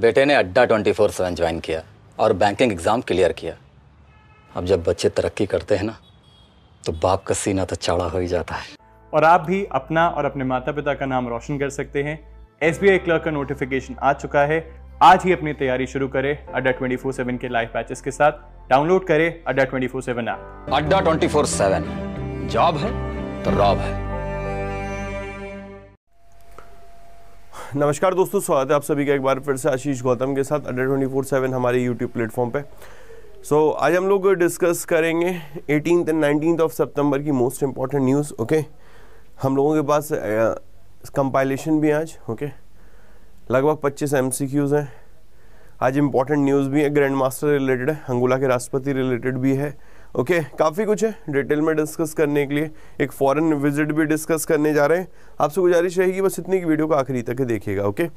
बेटे ने अड्डा ट्वेंटी फोर सेवन ज्वाइन किया और बैंकिंग एग्ज़ाम क्लियर किया अब जब बच्चे तरक्की करते हैं ना तो बाप का सीना तो चौड़ा हो ही जाता है और आप भी अपना और अपने माता पिता का नाम रोशन कर सकते हैं एस बी आई क्लर्क का नोटिफिकेशन आ चुका है आज ही अपनी तैयारी शुरू करें अड्डा ट्वेंटी फोर सेवन के लाइव बैचेस के साथ डाउनलोड करें Adda twenty four seven app Adda twenty four seven job है तो रॉब है नमस्कार दोस्तों स्वागत है आप सभी का एक बार फिर से आशीष गौतम के साथ अंडर ट्वेंटी फोर सेवन हमारे यूट्यूब प्लेटफॉर्म पे सो so, आज हम लोग डिस्कस करेंगे एटीन एंड नाइनटीन ऑफ सितंबर की मोस्ट इंपॉर्टेंट न्यूज़ ओके हम लोगों के पास कंपाइलेशन भी आज ओके लगभग पच्चीस एम हैं आज इम्पॉर्टेंट न्यूज़ भी है ग्रैंड मास्टर रिलेटेड है अंगोला के राष्ट्रपति रिलेटेड भी है ओके okay, काफ़ी कुछ है डिटेल में डिस्कस करने के लिए एक फॉरेन विजिट भी डिस्कस करने जा रहे हैं आपसे गुजारिश रहेगी बस इतनी की वीडियो को आखिरी तक देखिएगा ओके okay?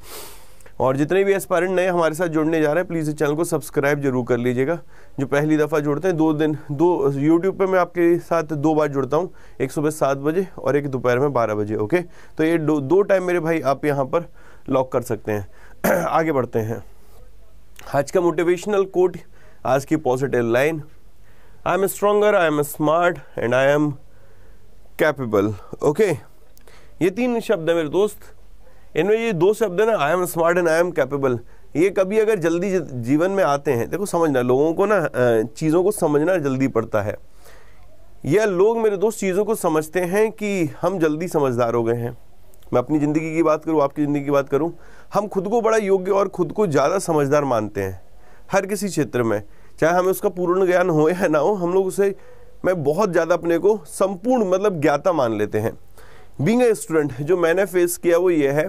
और जितने भी एस्पायरेंट नए हमारे साथ जुड़ने जा रहे हैं प्लीज़ इस चैनल को सब्सक्राइब जरूर कर लीजिएगा जो पहली दफ़ा जुड़ते हैं दो दिन दो यूट्यूब पे मैं आपके साथ दो बार जुड़ता हूँ एक सुबह सात बजे और एक दोपहर में बारह बजे ओके तो ये दो, दो टाइम मेरे भाई आप यहाँ पर लॉक कर सकते हैं आगे बढ़ते हैं आज का मोटिवेशनल कोट आज की positive line I am stronger I am smart and I am capable okay ये तीन शब्द हैं मेरे दोस्त इनमें ये दो शब्द हैं ना I am smart and I am capable ये कभी अगर जल्दी जीवन में आते हैं देखो समझना लोगों को ना चीज़ों को समझना जल्दी पड़ता है या लोग मेरे दोस्त चीज़ों को समझते हैं कि हम जल्दी समझदार हो गए हैं मैं अपनी ज़िंदगी की बात करूँ आपकी ज़िंदगी की बात करूँ हम खुद को बड़ा योग्य और ख़ुद को ज़्यादा समझदार मानते हैं हर किसी क्षेत्र में चाहे हमें उसका पूर्ण ज्ञान हो या ना हो हम लोग उसे में बहुत ज़्यादा अपने को संपूर्ण मतलब ज्ञाता मान लेते हैं बींग ए स्टूडेंट जो मैंने फेस किया वो ये है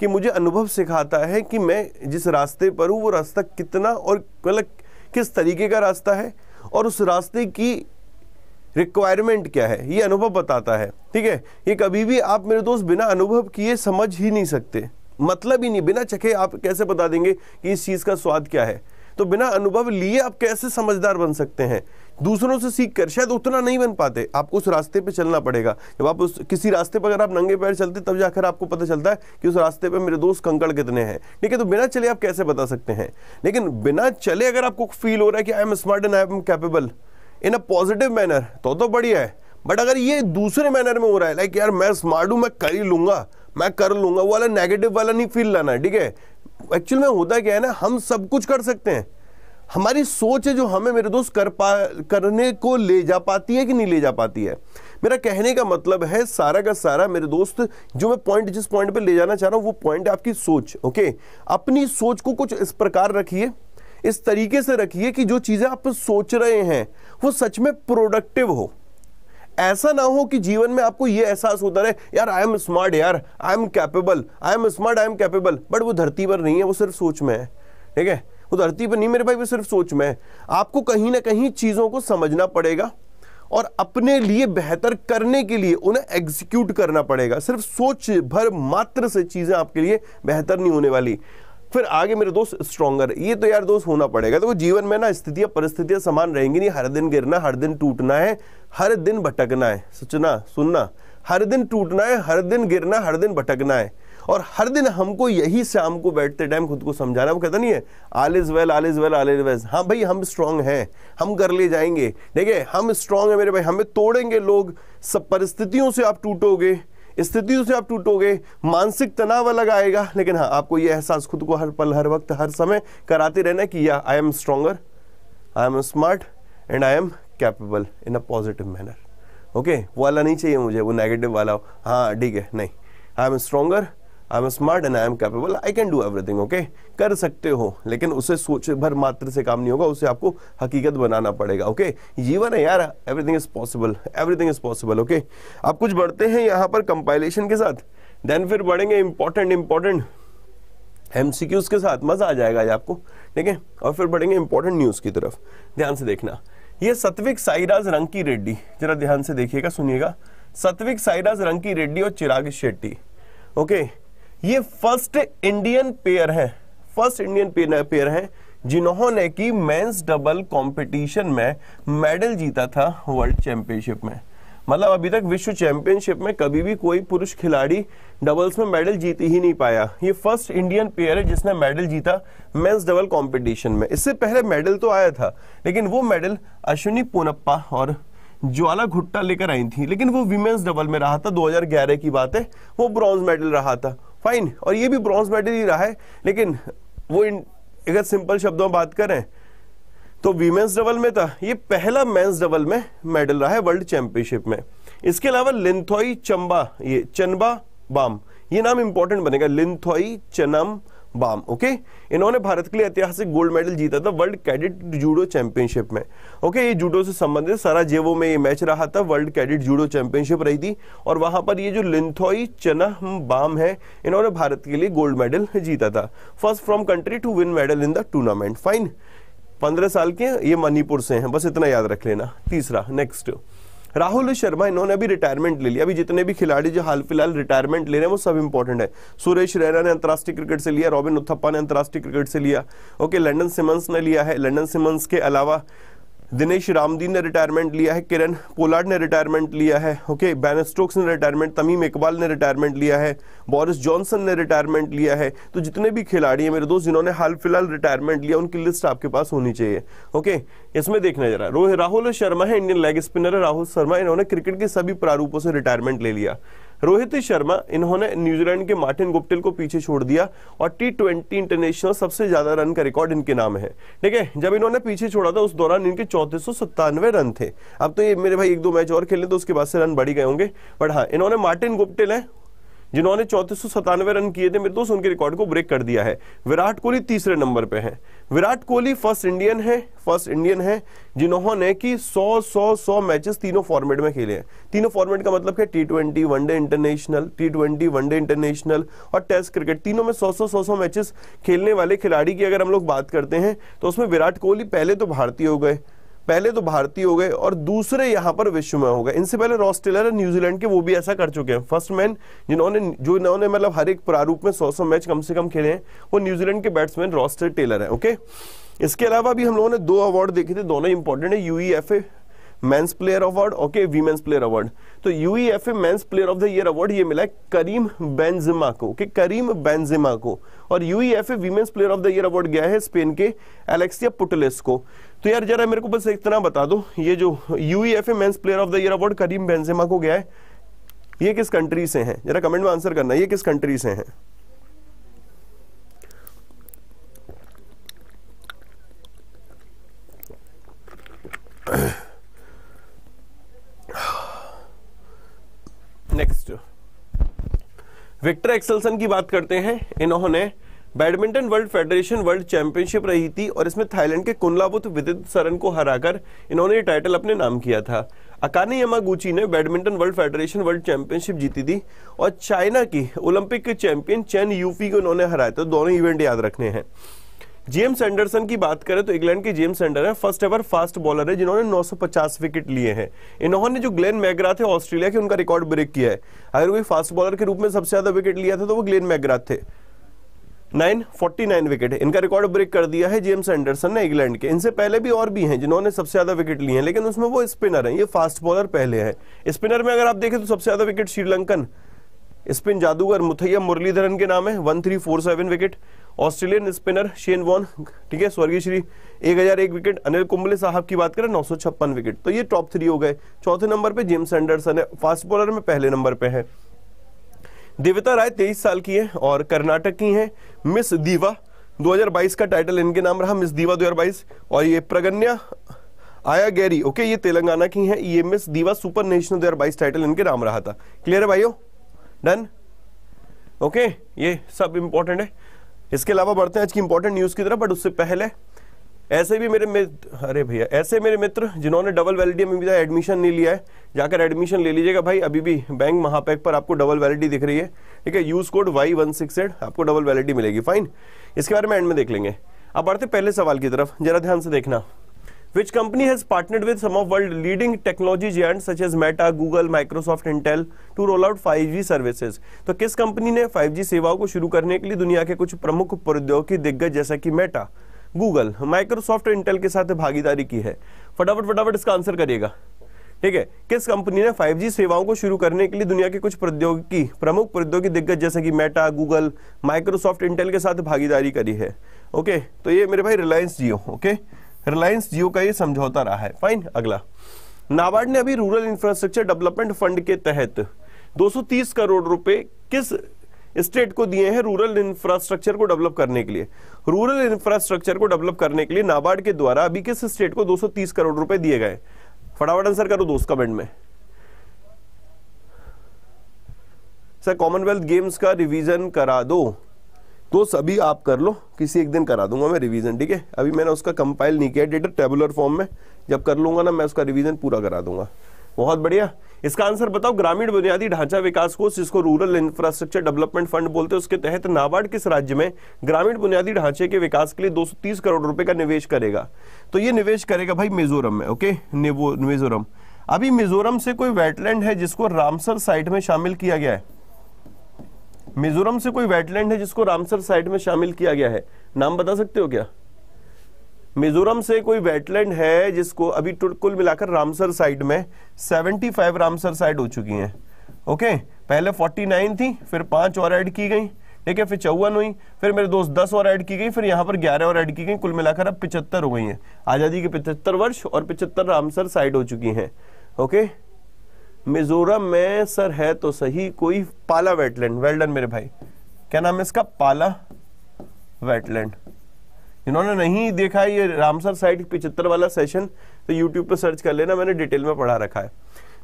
कि मुझे अनुभव सिखाता है कि मैं जिस रास्ते पर हूँ वो रास्ता कितना और मतलब किस तरीके का रास्ता है और उस रास्ते की रिक्वायरमेंट क्या है ये अनुभव बताता है ठीक है ये कभी भी आप मेरे दोस्त बिना अनुभव किए समझ ही नहीं सकते मतलब ही नहीं बिना चखे आप कैसे बता देंगे कि इस चीज़ का स्वाद क्या है तो बिना अनुभव लिए आप कैसे समझदार बन सकते हैं दूसरों से सीख कर शायद उतना नहीं बन पाते आपको उस रास्ते पे चलना पड़ेगा जब आप उस किसी रास्ते पर अगर आप नंगे पैर चलते तब जाकर आपको पता चलता है कि उस रास्ते पे मेरे दोस्त कंकड़ कितने हैं ठीक है तो बिना चले आप कैसे बता सकते हैं लेकिन बिना चले अगर आपको फील हो रहा है कि I am smart and I am capable in a positive manner तो तो बढ़िया है बट अगर ये दूसरे मैनर में हो रहा है लाइक यार मैं स्मार्ट हूँ मैं कर ही लूंगा मैं कर लूंगा वो वाला नेगेटिव वाला नहीं फील लाना है ठीक है एक्चुअल में होता क्या है ना हम सब कुछ कर सकते हैं हमारी सोच है जो हमें मेरे दोस्त कर पा करने को ले जा पाती है कि नहीं ले जा पाती है मेरा कहने का मतलब है सारा का सारा मेरे दोस्त जो मैं पॉइंट जिस पॉइंट पे ले जाना चाह रहा हूँ वो पॉइंट आपकी सोच ओके अपनी सोच को कुछ इस प्रकार रखिए इस तरीके से रखिए कि जो चीज़ें आप सोच रहे हैं वो सच में प्रोडक्टिव हो ऐसा ना हो कि जीवन में आपको ये एहसास होता रहे यार आई एम स्मार्ट यार I am capable I am smart I am capable but वो धरती पर नहीं है वो सिर्फ सोच में है ठीक है वो धरती पर नहीं मेरे भाई वो सिर्फ सोच में है आपको कहीं ना कहीं चीज़ों को समझना पड़ेगा और अपने लिए बेहतर करने के लिए उन्हें एग्जीक्यूट करना पड़ेगा सिर्फ सोच भर मात्र से चीज़ें आपके लिए बेहतर नहीं होने वाली फिर आगे मेरे दोस्त स्ट्रॉगर ये तो यार दोस्त होना पड़ेगा देखो तो जीवन में ना स्थितियाँ परिस्थितियाँ समान रहेंगी नहीं हर दिन गिरना हर दिन टूटना है हर दिन भटकना है सोचना सुनना हर दिन टूटना है हर दिन गिरना हर दिन भटकना है और हर दिन हमको यही शाम को बैठते टाइम खुद को समझाना वो कहता नहीं है all is well all is well all is well हाँ भाई हम स्ट्रांग हैं हम कर ले जाएंगे ठीक है हम स्ट्रांग है मेरे भाई हमें तोड़ेंगे लोग सब परिस्थितियों से आप टूटोगे स्थितियों से आप टूटोगे मानसिक तनाव अलग आएगा लेकिन हाँ आपको यह एहसास खुद को हर पल हर वक्त हर समय कराते रहना कि या I am stronger I am smart and I am capable in a positive manner okay वो वाला नहीं चाहिए मुझे वो नेगेटिव वाला हो हाँ ठीक है नहीं I am stronger I am smart and I am capable I can do everything okay कर सकते हो लेकिन उसे सोच भर मात्र से काम नहीं होगा उसे आपको हकीकत बनाना पड़ेगा ओके जीवन है यार everything is possible everything is possible okay आप कुछ बढ़ते हैं यहाँ पर कंपाइलेशन के साथ देन फिर बढ़ेंगे इंपॉर्टेंट इंपॉर्टेंट एम के साथ मज़ा आ जाएगा ये आपको ठीक है और फिर बढ़ेंगे इंपॉर्टेंट न्यूज़ की तरफ ध्यान से देखना ये सत्विक साईराज रंकी रेड्डी जरा ध्यान से देखिएगा सुनिएगा सत्विक साईराज रंकी रेड्डी और चिराग शेट्टी ओके okay? ये फर्स्ट इंडियन पेयर है फर्स्ट इंडियन पेयर है जिन्होंने कि मेंस डबल कंपटीशन में मेडल जीता था वर्ल्ड चैंपियनशिप में मतलब अभी तक विश्व चैंपियनशिप में कभी भी कोई पुरुष खिलाड़ी डबल्स में मेडल जीत ही नहीं पाया ये फर्स्ट इंडियन प्लेयर है जिसने मेडल जीता मेंस डबल कंपटीशन में इससे पहले मेडल तो आया था लेकिन वो मेडल अश्विनी पोनप्पा और ज्वाला घुट्टा लेकर आई थी लेकिन वो विमेन्स डबल में रहा था दो की बात है वो ब्रॉन्ज मेडल रहा था फाइन और ये भी ब्रॉन्ज मेडल ही रहा है लेकिन वो इन, अगर सिंपल शब्दों में बात करें तो वीमेंस डबल में था ये पहला मेंस डबल में मेडल रहा है वर्ल्ड चैंपियनशिप में इसके अलावा लिंथोई चंबा ये चनबा बाम ये नाम इंपॉर्टेंट बनेगा लिंथोई चनम बाम ओके इन्होंने भारत के लिए ऐतिहासिक गोल्ड मेडल जीता था वर्ल्ड कैडेट जूडो चैंपियनशिप में ओके ये जूडो से संबंधित सारा जेवो में ये मैच रहा था वर्ल्ड कैडेट जूडो चैंपियनशिप रही थी और वहां पर ये जो लिंथोई चना बाम है इन्होंने भारत के लिए गोल्ड मेडल जीता था first from country to win medal in the tournament fine पंद्रह साल के ये मणिपुर से हैं बस इतना याद रख लेना तीसरा नेक्स्ट राहुल शर्मा इन्होंने अभी रिटायरमेंट ले लिया अभी जितने भी खिलाड़ी जो हाल फिलहाल रिटायरमेंट ले रहे हैं वो सब इंपॉर्टेंट है सुरेश रैना ने अंतर्राष्ट्रीय क्रिकेट से लिया रॉबिन उत्थप्पा ने अंतर्राष्ट्रीय क्रिकेट से लिया ओके लंडन सिमंस ने लिया है लंडन सिमंस के अलावा दिनेश रामदीन ने रिटायरमेंट लिया है किरण पोलार्ड ने रिटायरमेंट लिया है ओके बैन स्टोक्स ने रिटायरमेंट तमीम इकबाल ने रिटायरमेंट लिया है बोरिस जॉनसन ने रिटायरमेंट लिया है तो जितने भी खिलाड़ी हैं मेरे दोस्त जिन्होंने हाल फिलहाल रिटायरमेंट लिया उनकी लिस्ट आपके पास होनी चाहिए ओके इसमें देखना जरा रोहित राहुल शर्मा है इंडियन लेग स्पिनर है राहुल शर्मा इन्होंने क्रिकेट के सभी प्रारूपों से रिटायरमेंट ले लिया रोहित शर्मा इन्होंने न्यूजीलैंड के मार्टिन गुप्टिल को पीछे छोड़ दिया और टी ट्वेंटी इंटरनेशनल सबसे ज्यादा रन का रिकॉर्ड इनके नाम है ठीक है जब इन्होंने पीछे छोड़ा था उस दौरान इनके सत्तानवे रन थे अब तो ये मेरे भाई एक दो मैच और खेले तो उसके बाद से रन बढ़ी गए होंगे बट हाँ इन्होंने मार्टिन गुप्टिल है जिन्होंने चौंतीस रन किए थे मेरे दोस्त उनके रिकॉर्ड को ब्रेक कर दिया है विराट कोहली तीसरे नंबर पे हैं विराट कोहली फर्स्ट इंडियन है फर्स्ट इंडियन है जिन्होंने कि 100 100 100 मैचेस तीनों फॉर्मेट में खेले हैं तीनों फॉर्मेट का मतलब है T one day international T twenty one day international और टेस्ट क्रिकेट तीनों में सौ सौ सौ मैचेस खेलने वाले खिलाड़ी की अगर हम लोग बात करते हैं तो उसमें विराट कोहली पहले तो भारतीय हो गए पहले तो भारतीय हो गए और दूसरे यहां पर विश्व में हो गए इनसे पहले रॉस टेलर है न्यूजीलैंड के वो भी ऐसा कर चुके हैं फर्स्ट मैन जिन्होंने जो इन्होंने मतलब हर एक प्रारूप में सौ सौ मैच कम से कम खेले हैं वो न्यूजीलैंड के बैट्समैन रॉस्टर टेलर है ओके इसके अलावा भी हम लोगों ने दो अवार्ड देखे थे दोनों इंपॉर्टेंट है UEFA men's player award okay women's player award तो UEFA men's player of the year award ये मिला है करीम बेंजिमा को ओके करीम बेंजिमा को और UEFA women's player of the year award गया है स्पेन के एलेक्सिया पुटलेस को तो यार जरा मेरे को बस इतना बता दो ये जो UEFA men's player of the year award Karim Benzema को गया है ये किस कंट्री से है जरा कमेंट में आंसर करना ये किस कंट्री से है नेक्स्ट विक्टर एक्सलसन की बात करते हैं इन्होंने badminton world federation world championship रही थी और इसमें थाईलैंड के कुंडलाबुत विदित सरन को हराकर इन्होंने ये टाइटल अपने नाम किया था अकानी यमागुची ने badminton world federation world championship जीती थी और चाइना की ओलंपिक के चैंपियन चैन यूफी को इन्होंने हराया था तो दोनों इवेंट याद रखने हैं जेम्स एंडरसन की बात करें तो इंग्लैंड के James Anderson first ever fast bowler है जिन्होंने 950 विकेट लिए हैं इन्होंने जो ग्लेन मैगरा थे ऑस्ट्रेलिया के उनका रिकॉर्ड ब्रेक किया है अगर कोई फास्ट बॉलर के रूप में सबसे ज्यादा विकेट लिया था तो वो ग्लेन मैगरा थे 949 विकेट इनका रिकॉर्ड ब्रेक कर दिया है जेम्स एंडरसन ने इंग्लैंड के इनसे पहले भी और भी हैं जिन्होंने सबसे ज्यादा विकेट लिए हैं लेकिन उसमें वो स्पिनर हैं ये फास्ट बॉलर पहले हैं स्पिनर में अगर आप देखें तो सबसे ज्यादा विकेट श्रीलंकन स्पिन जादूगर मुथैया मुरलीधरन के नाम है one wicket Australian spinner Shane Warne ठीक है स्वर्गीय श्री एक हजार एक विकेट अनिल कुंबले साहब की बात करें नौ सौ छप्पन विकेट तो ये टॉप थ्री हो गए चौथे नंबर पे जेम्स एंडरसन है फास्ट बॉलर में पहले नंबर पे है देविता राय तेईस साल की है और कर्नाटक की है मिस दीवा 2022 का टाइटल इनके नाम रहा मिस दीवा 2022 और ये प्रगन्या आया गैरी ओके ये तेलंगाना की है ये मिस दीवा सुपर नेशनल दो टाइटल इनके नाम रहा था क्लियर है भाइयों डन ओके ये सब इंपॉर्टेंट है इसके अलावा बढ़ते हैं आज की इंपॉर्टेंट न्यूज़ की तरफ बट उससे पहले ऐसे भी मेरे मित्र अरे भैया ऐसे मेरे मित्र जिन्होंने डबल वैलिडी में भी एडमिशन तो नहीं लिया है जाकर एडमिशन ले लीजिएगा भाई अभी भी बैंक महापैक पर आपको डबल वैलिडी दिख रही है ठीक है use code Y one six eight आपको डबल वैलिडी मिलेगी फाइन इसके बारे में एंड में देख लेंगे अब बढ़ते पहले सवाल की तरफ जरा ध्यान से देखना which company has partnered with some of world leading technology giants such as Meta, Google, Microsoft, Intel to roll out 5G services. तो किस कंपनी ने 5G सेवाओं को शुरू करने के लिए दुनिया के कुछ प्रमुख प्रौद्योगिकी दिग्गज जैसा कि Meta, Google, Microsoft और Intel के साथ भागीदारी की है फटाफट फटाफट इसका आंसर करिएगा ठीक है किस कंपनी ने 5G सेवाओं को शुरू करने के लिए दुनिया के कुछ प्रौद्योगिकी प्रमुख प्रौद्योगिकी दिग्गज जैसे कि मेटा गूगल माइक्रोसॉफ्ट इंटेल के साथ भागीदारी करी है ओके तो ये मेरे भाई Reliance Jio okay Reliance Jio का ये समझौता रहा है फाइन अगला नाबार्ड ने अभी रूरल इंफ्रास्ट्रक्चर डेवलपमेंट फंड के तहत 230 करोड़ रुपए किस स्टेट को दिए हैं रूरल इंफ्रास्ट्रक्चर को डेवलप करने के लिए रूरल इंफ्रास्ट्रक्चर को डेवलप करने के लिए नाबार्ड के द्वारा अभी किस स्टेट को 230 करोड़ रुपए दिए गए फटाफट आंसर करो दोस्त कमेंट में सर कॉमनवेल्थ गेम्स का रिविजन करा दो तो सभी आप कर लो किसी एक दिन करा दूंगा मैं रिवीजन ठीक है अभी मैंने उसका कंपाइल नहीं किया डेटा टेबुलर फॉर्म में जब कर लूंगा ना मैं उसका रिवीजन पूरा करा दूंगा बहुत बढ़िया इसका आंसर बताओ ग्रामीण बुनियादी ढांचा विकास कोष जिसको रूरल इंफ्रास्ट्रक्चर डेवलपमेंट फंड बोलते हैं उसके तहत नाबार्ड किस राज्य में ग्रामीण बुनियादी ढांचे के विकास के लिए 230 करोड़ रुपए का निवेश करेगा तो ये निवेश करेगा भाई मिजोरम में ओके मिजोरम अभी मिजोरम से कोई वेटलैंड है जिसको रामसर साइट में शामिल किया गया है मिजोरम से कोई वेटलैंड है जिसको रामसर साइट में शामिल किया गया है नाम बता सकते हो क्या मिजोरम से कोई वेटलैंड है जिसको अभी कुल मिलाकर रामसर साइट में 75 रामसर साइट हो चुकी हैं ओके पहले 49 थी फिर पांच और ऐड की गई ठीक है फिर चौवन हुई फिर मेरे दोस्त 10 और ऐड की गई फिर यहां पर 11 और ऐड की गई कुल मिलाकर अब पिचहत्तर हो गई हैं आज़ादी के पिचहत्तर वर्ष और पिचहत्तर रामसर साइट हो चुकी हैं ओके मिजोरम में सर है तो सही कोई पाला वेटलैंड वेल्डन मेरे भाई क्या नाम है इसका पाला वेटलैंड इन्होंने नहीं देखा ये रामसर साइट पिछहत्तर वाला सेशन तो यूट्यूब पर सर्च कर लेना मैंने डिटेल में पढ़ा रखा है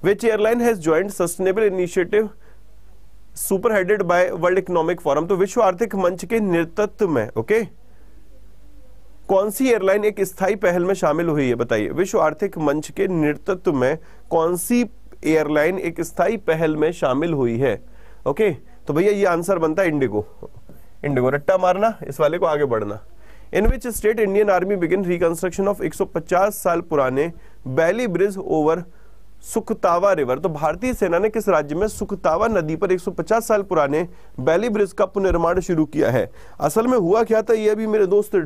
which airline has joint sustainable initiative spearheaded by World Economic Forum तो विश्व आर्थिक मंच के नेतृत्व में ओके कौन सी एयरलाइन एक स्थायी पहल में शामिल हुई है बताइए विश्व आर्थिक मंच के नेतृत्व में कौन सी एयरलाइन एक स्थायी पहल में शामिल हुई है ओके तो भैया ये आंसर बनता है इंडिगो इंडिगो रट्टा मारना इस वाले को आगे बढ़ना in which state Indian army begin reconstruction of 150 साल पुराने Bailey bridge over Sukhtawa river तो भारतीय सेना ने किस राज्य में सुखतावा नदी पर 150 साल पुराने बैली ब्रिज का पुनर्माण शुरू किया है असल में हुआ क्या था ये अभी मेरे दोस्त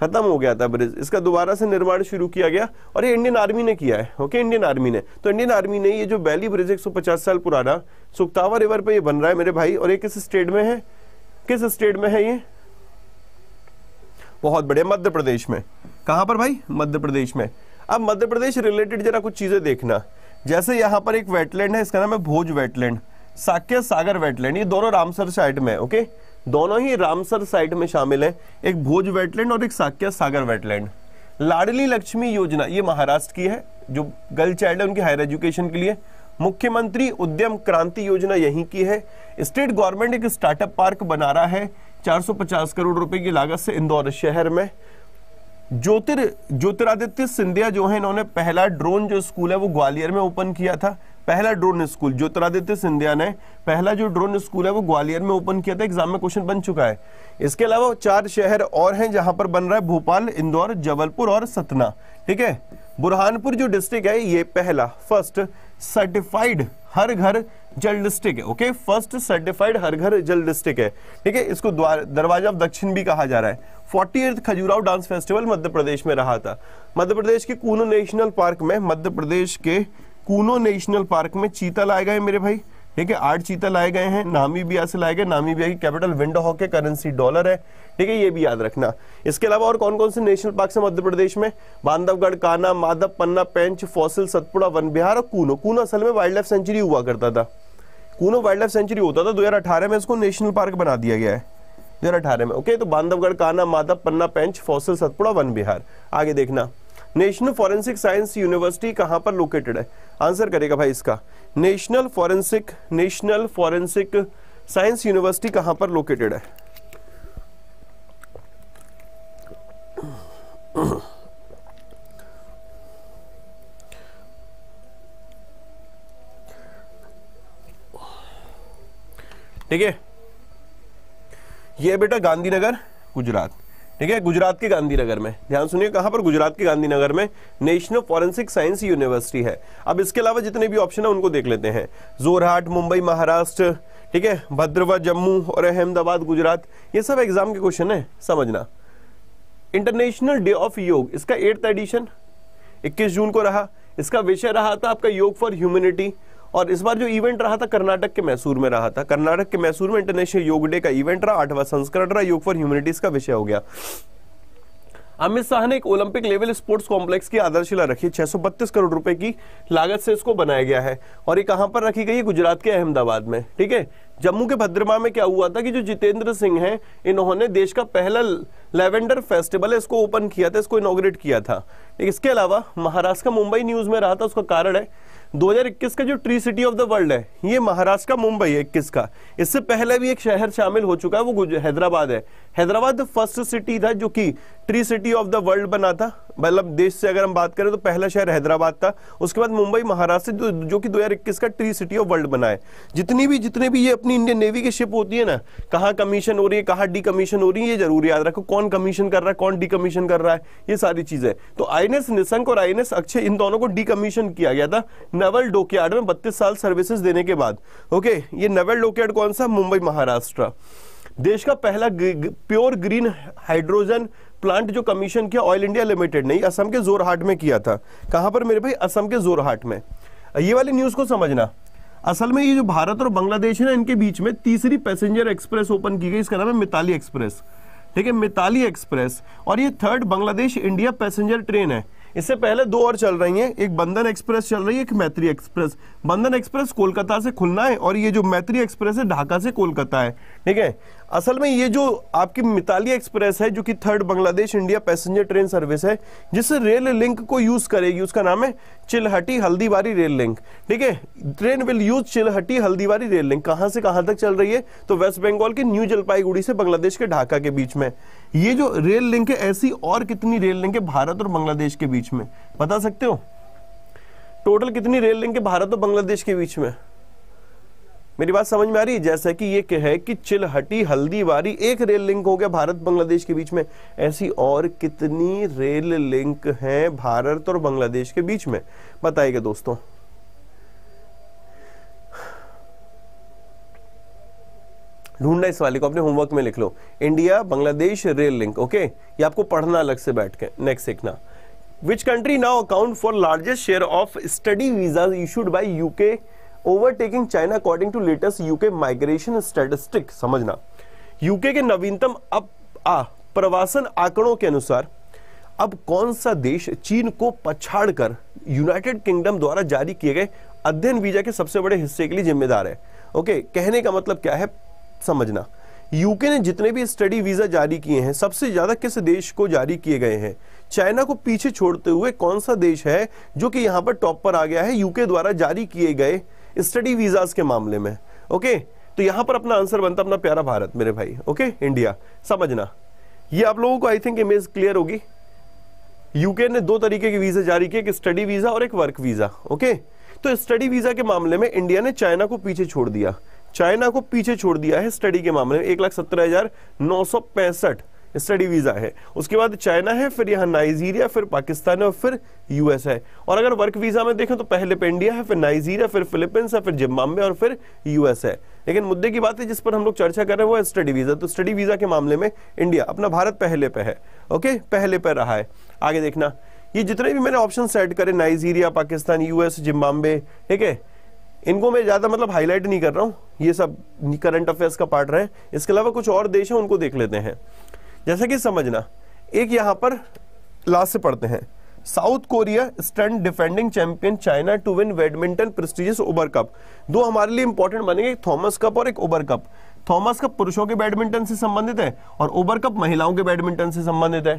खत्म हो गया था ब्रिज इसका दोबारा से निर्माण शुरू किया गया और ये इंडियन आर्मी ने किया है ओके इंडियन आर्मी ने तो इंडियन आर्मी ने ये जो बैली ब्रिज एक साल पुराना सुक्तावा रिवर पर यह बन रहा है मेरे भाई और ये किस स्टेट में है किस स्टेट में है ये बहुत बड़े मध्य प्रदेश में कहां पर भाई मध्य प्रदेश में अब मध्य प्रदेश रिलेटेड जरा कुछ चीजें देखना जैसे यहां पर एक वेटलैंड है इसका नाम है भोज वेटलैंड साक्य सागर वेटलैंड ये दोनों रामसर साइड में ओके okay? दोनों ही रामसर साइट में शामिल है एक भोज वेटलैंड और एक साक्या सागर वेटलैंड लाडली लक्ष्मी योजना ये महाराष्ट्र की है जो गर्ल चाइल्ड है उनकी हायर एजुकेशन के लिए मुख्यमंत्री उद्यम क्रांति योजना यहीं की है स्टेट गवर्नमेंट एक स्टार्टअप पार्क बना रहा है 450 करोड़ रुपए की लागत से इंदौर शहर में ज्योतिर ज्योतिरादित्य सिंधिया जो है इन्होंने पहला ड्रोन जो स्कूल है वो ग्वालियर में ओपन किया था पहला ड्रोन स्कूल ज्योतिरादित्य सिंधिया ने पहला जो ड्रोन स्कूल है वो ग्वालियर में ओपन किया था एग्जाम में क्वेश्चन बन चुका है इसके अलावा चार शहर और हैं जहां पर बन रहा है भोपाल इंदौर जबलपुर और सतना ठीक है बुरहानपुर जो डिस्ट्रिक्ट है ये पहला फर्स्ट सर्टिफाइड हर घर जल डिस्ट्रिक्ट है ओके फर्स्ट सर्टिफाइड हर घर जल डिस्ट्रिक्ट है ठीक है इसको दरवाजा ऑफ दक्षिण भी कहा जा रहा है forty eighth Khajuraho dance festival Madhya Pradesh में रहा था मध्य प्रदेश के कूनो नेशनल पार्क में मध्य प्रदेश के कूनो नेशनल पार्क में चीता लाए गए मेरे भाई ठीक है आठ चीता लाए गए हैं नामीबिया से लाए गए नामीबिया की कैपिटल विंडो हॉक के करेंसी डॉलर है ठीक है ये भी याद रखना इसके अलावा और कौन कौन से नेशनल पार्क है मध्य प्रदेश में बांधवगढ़ काना माधव पन्ना पेंच फॉसिल सतपुड़ा वन बिहार और कूनो कूनो असल में वाइल्ड लाइफ सेंचुरी हुआ करता था कूनो वाइल्ड लाइफ सेंचुरी होता था दो में इसको नेशनल पार्क बना दिया गया है दो में ओके तो बांधवगढ़ काना माधव पन्ना पेंच फॉसिल सतपुड़ा वन बिहार आगे देखना नेशनल फॉरेंसिक साइंस यूनिवर्सिटी कहां पर लोकेटेड है आंसर करेगा भाई इसका national forensic national forensic science university कहां पर लोकेटेड है ठीक है ये बेटा गांधीनगर गुजरात ठीक है गुजरात के गांधीनगर में ध्यान सुनिए कहां पर गुजरात के गांधीनगर में नेशनल फॉरेंसिक साइंस यूनिवर्सिटी है अब इसके अलावा जितने भी ऑप्शन है उनको देख लेते हैं जोरहाट मुंबई महाराष्ट्र ठीक है भद्रवा जम्मू और अहमदाबाद गुजरात ये सब एग्जाम के क्वेश्चन है समझना इंटरनेशनल डे ऑफ योग इसका एट्थ एडिशन 21 जून को रहा इसका विषय रहा था आपका योग फॉर ह्यूमिनिटी और इस बार जो इवेंट रहा था कर्नाटक के मैसूर में रहा था कर्नाटक के मैसूर में इंटरनेशनल योग डे का इवेंट रहा आठवां संस्करण रहा योग फॉर ह्यूमिनिटीज का विषय हो गया अमित शाह ने एक ओलंपिक लेवल स्पोर्ट्स कॉम्प्लेक्स की आधारशिला रखी 632 करोड़ रुपए की लागत से इसको बनाया गया है और ये कहां पर रखी गई है गुजरात के अहमदाबाद में ठीक है जम्मू के भद्रमा में क्या हुआ था कि जो जितेंद्र सिंह हैं इन्होंने देश का पहला लेवेंडर फेस्टिवल है इसको ओपन किया था इसको इनोग्रेट किया था इसके अलावा महाराष्ट्र का मुंबई न्यूज़ में रहा था उसका कारण है 2021 का जो tree city of the world है ये महाराष्ट्र का मुंबई है इक्कीस का इससे पहले भी एक शहर शामिल हो चुका है वो हैदराबाद है हैदराबाद फर्स्ट सिटी था जो कि tree city of the world बना था मतलब देश से अगर हम बात करें तो पहला शहर हैदराबाद था उसके बाद मुंबई महाराष्ट्र जो, जो कि 2021 का ट्री सिटी ऑफ वर्ल्ड बना है जितनी भी जितने भी ये अपनी इंडियन नेवी की शिप होती है ना कहाँ कमीशन हो रही है कहाँ डी कमीशन हो रही है ये जरूर याद रखो कौन कमीशन कर रहा है कौन डी कमीशन कर रहा है ये सारी चीज़ें तो आई निशंक और आई अक्षय इन दोनों को डी कमीशन किया गया था नवल डोकयार्ड में बत्तीस साल सर्विसेज देने के बाद ओके ये नवल डोकयार्ड कौन सा मुंबई महाराष्ट्र देश का पहला प्योर ग्रीन हाइड्रोजन प्लांट जो कमीशन किया ऑयल इंडिया लिमिटेड ने असम के जोरहाट में किया था कहां पर मेरे भाई असम के जोरहाट में ये वाली न्यूज को समझना असल में ये जो भारत और बांग्लादेश है ना इनके बीच में तीसरी पैसेंजर एक्सप्रेस ओपन की गई इसका नाम है मिताली एक्सप्रेस ठीक है मिताली एक्सप्रेस और ये third Bangladesh India passenger train है इससे पहले दो और चल रही हैं एक बंधन एक्सप्रेस चल रही है एक मैत्री एक्सप्रेस बंधन एक्सप्रेस कोलकाता से खुलना है और ये जो मैत्री एक्सप्रेस है ढाका से कोलकाता है ठीक है असल में ये जो आपकी मिताली एक्सप्रेस है जो कि third Bangladesh India passenger train service है जिस रेल लिंक को यूज करेगी उसका नाम है चिलहटी हल्दीबारी रेल लिंक ठीक है train will use Chilahati Haldibari rail link कहां से कहां तक चल रही है तो वेस्ट बंगाल के न्यू जलपाईगुड़ी से बांग्लादेश के ढाका के बीच में ये जो रेल लिंक है ऐसी और कितनी रेल लिंक है भारत और बांग्लादेश के बीच में बता सकते हो टोटल कितनी रेल लिंक है भारत और बांग्लादेश के बीच में मेरी बात समझ में आ रही है जैसे कि ये कि है कि चिलहटी हल्दीवारी एक रेल लिंक हो गया भारत बांग्लादेश के बीच में ऐसी और कितनी रेल लिंक हैं भारत और बांग्लादेश के बीच में बताइएगा दोस्तों ढूंढना इस वाले को अपने होमवर्क में लिख लो India Bangladesh rail link okay ये आपको पढ़ना अलग से बैठ के नेक्स्ट सीखना which country now account for largest share of study visa issued by UK overtaking China according to latest UK migration statistic समझना यूके के नवीनतम अब आ प्रवासन आंकड़ों के अनुसार अब कौन सा देश चीन को पछाड़कर यूनाइटेड किंगडम द्वारा जारी किए गए अध्ययन वीजा के सबसे बड़े हिस्से के लिए जिम्मेदार है ओके कहने का मतलब क्या है समझना यूके ने जितने भी स्टडी वीजा जारी किए हैं सबसे ज्यादा किस देश को जारी किए गए हैं चाइना को पीछे छोड़ते हुए कौन सा देश है जो कि यहां पर टॉप पर आ गया है यूके द्वारा जारी किए गए स्टडी वीजाज के मामले में ओके तो यहां पर अपना आंसर बनता अपना प्यारा भारत मेरे भाई ओके इंडिया समझना ये आप लोगों को आई थिंक इमेज क्लियर होगी यूके ने दो तरीके के वीजा जारी किए स्टडी वीजा और एक वर्क वीजा ओके तो स्टडी वीजा के मामले में इंडिया ने चाइना को पीछे छोड़ दिया चाइना को पीछे छोड़ दिया है स्टडी के मामले में एक लाख सत्रह हजार नौ सौ पैंसठ स्टडी वीज़ा है उसके बाद चाइना है फिर यहाँ नाइजीरिया फिर पाकिस्तान है और फिर यूएस है और अगर वर्क वीज़ा में देखें तो पहले पे इंडिया है फिर नाइजीरिया फिर फिलीपींस है फिर जिम्बाबे और फिर यूएस है लेकिन मुद्दे की बात है जिस पर हम लोग चर्चा कर रहे हैं वो है स्टडी वीज़ा तो स्टडी वीज़ा के मामले में इंडिया अपना भारत पहले पे है ओके पहले पे रहा है आगे देखना ये जितने भी मैंने ऑप्शन सेट करे नाइजीरिया पाकिस्तान यूएस जिम्बाबे ठीक है इनको मैं ज़्यादा मतलब हाईलाइट नहीं कर रहा हूँ ये सब करंट अफेयर्स का पार्ट रहे इसके अलावा कुछ और देश है उनको देख लेते हैं जैसे कि समझना एक यहाँ पर लास्ट से पढ़ते हैं South Korea stunned defending champion China to win badminton prestigious Uber cup दो हमारे लिए इंपॉर्टेंट बनेंगे एक थॉमस कप और एक ओबर कप थॉमस कप पुरुषों के बैडमिंटन से संबंधित है और ओबर कप महिलाओं के बैडमिंटन से संबंधित है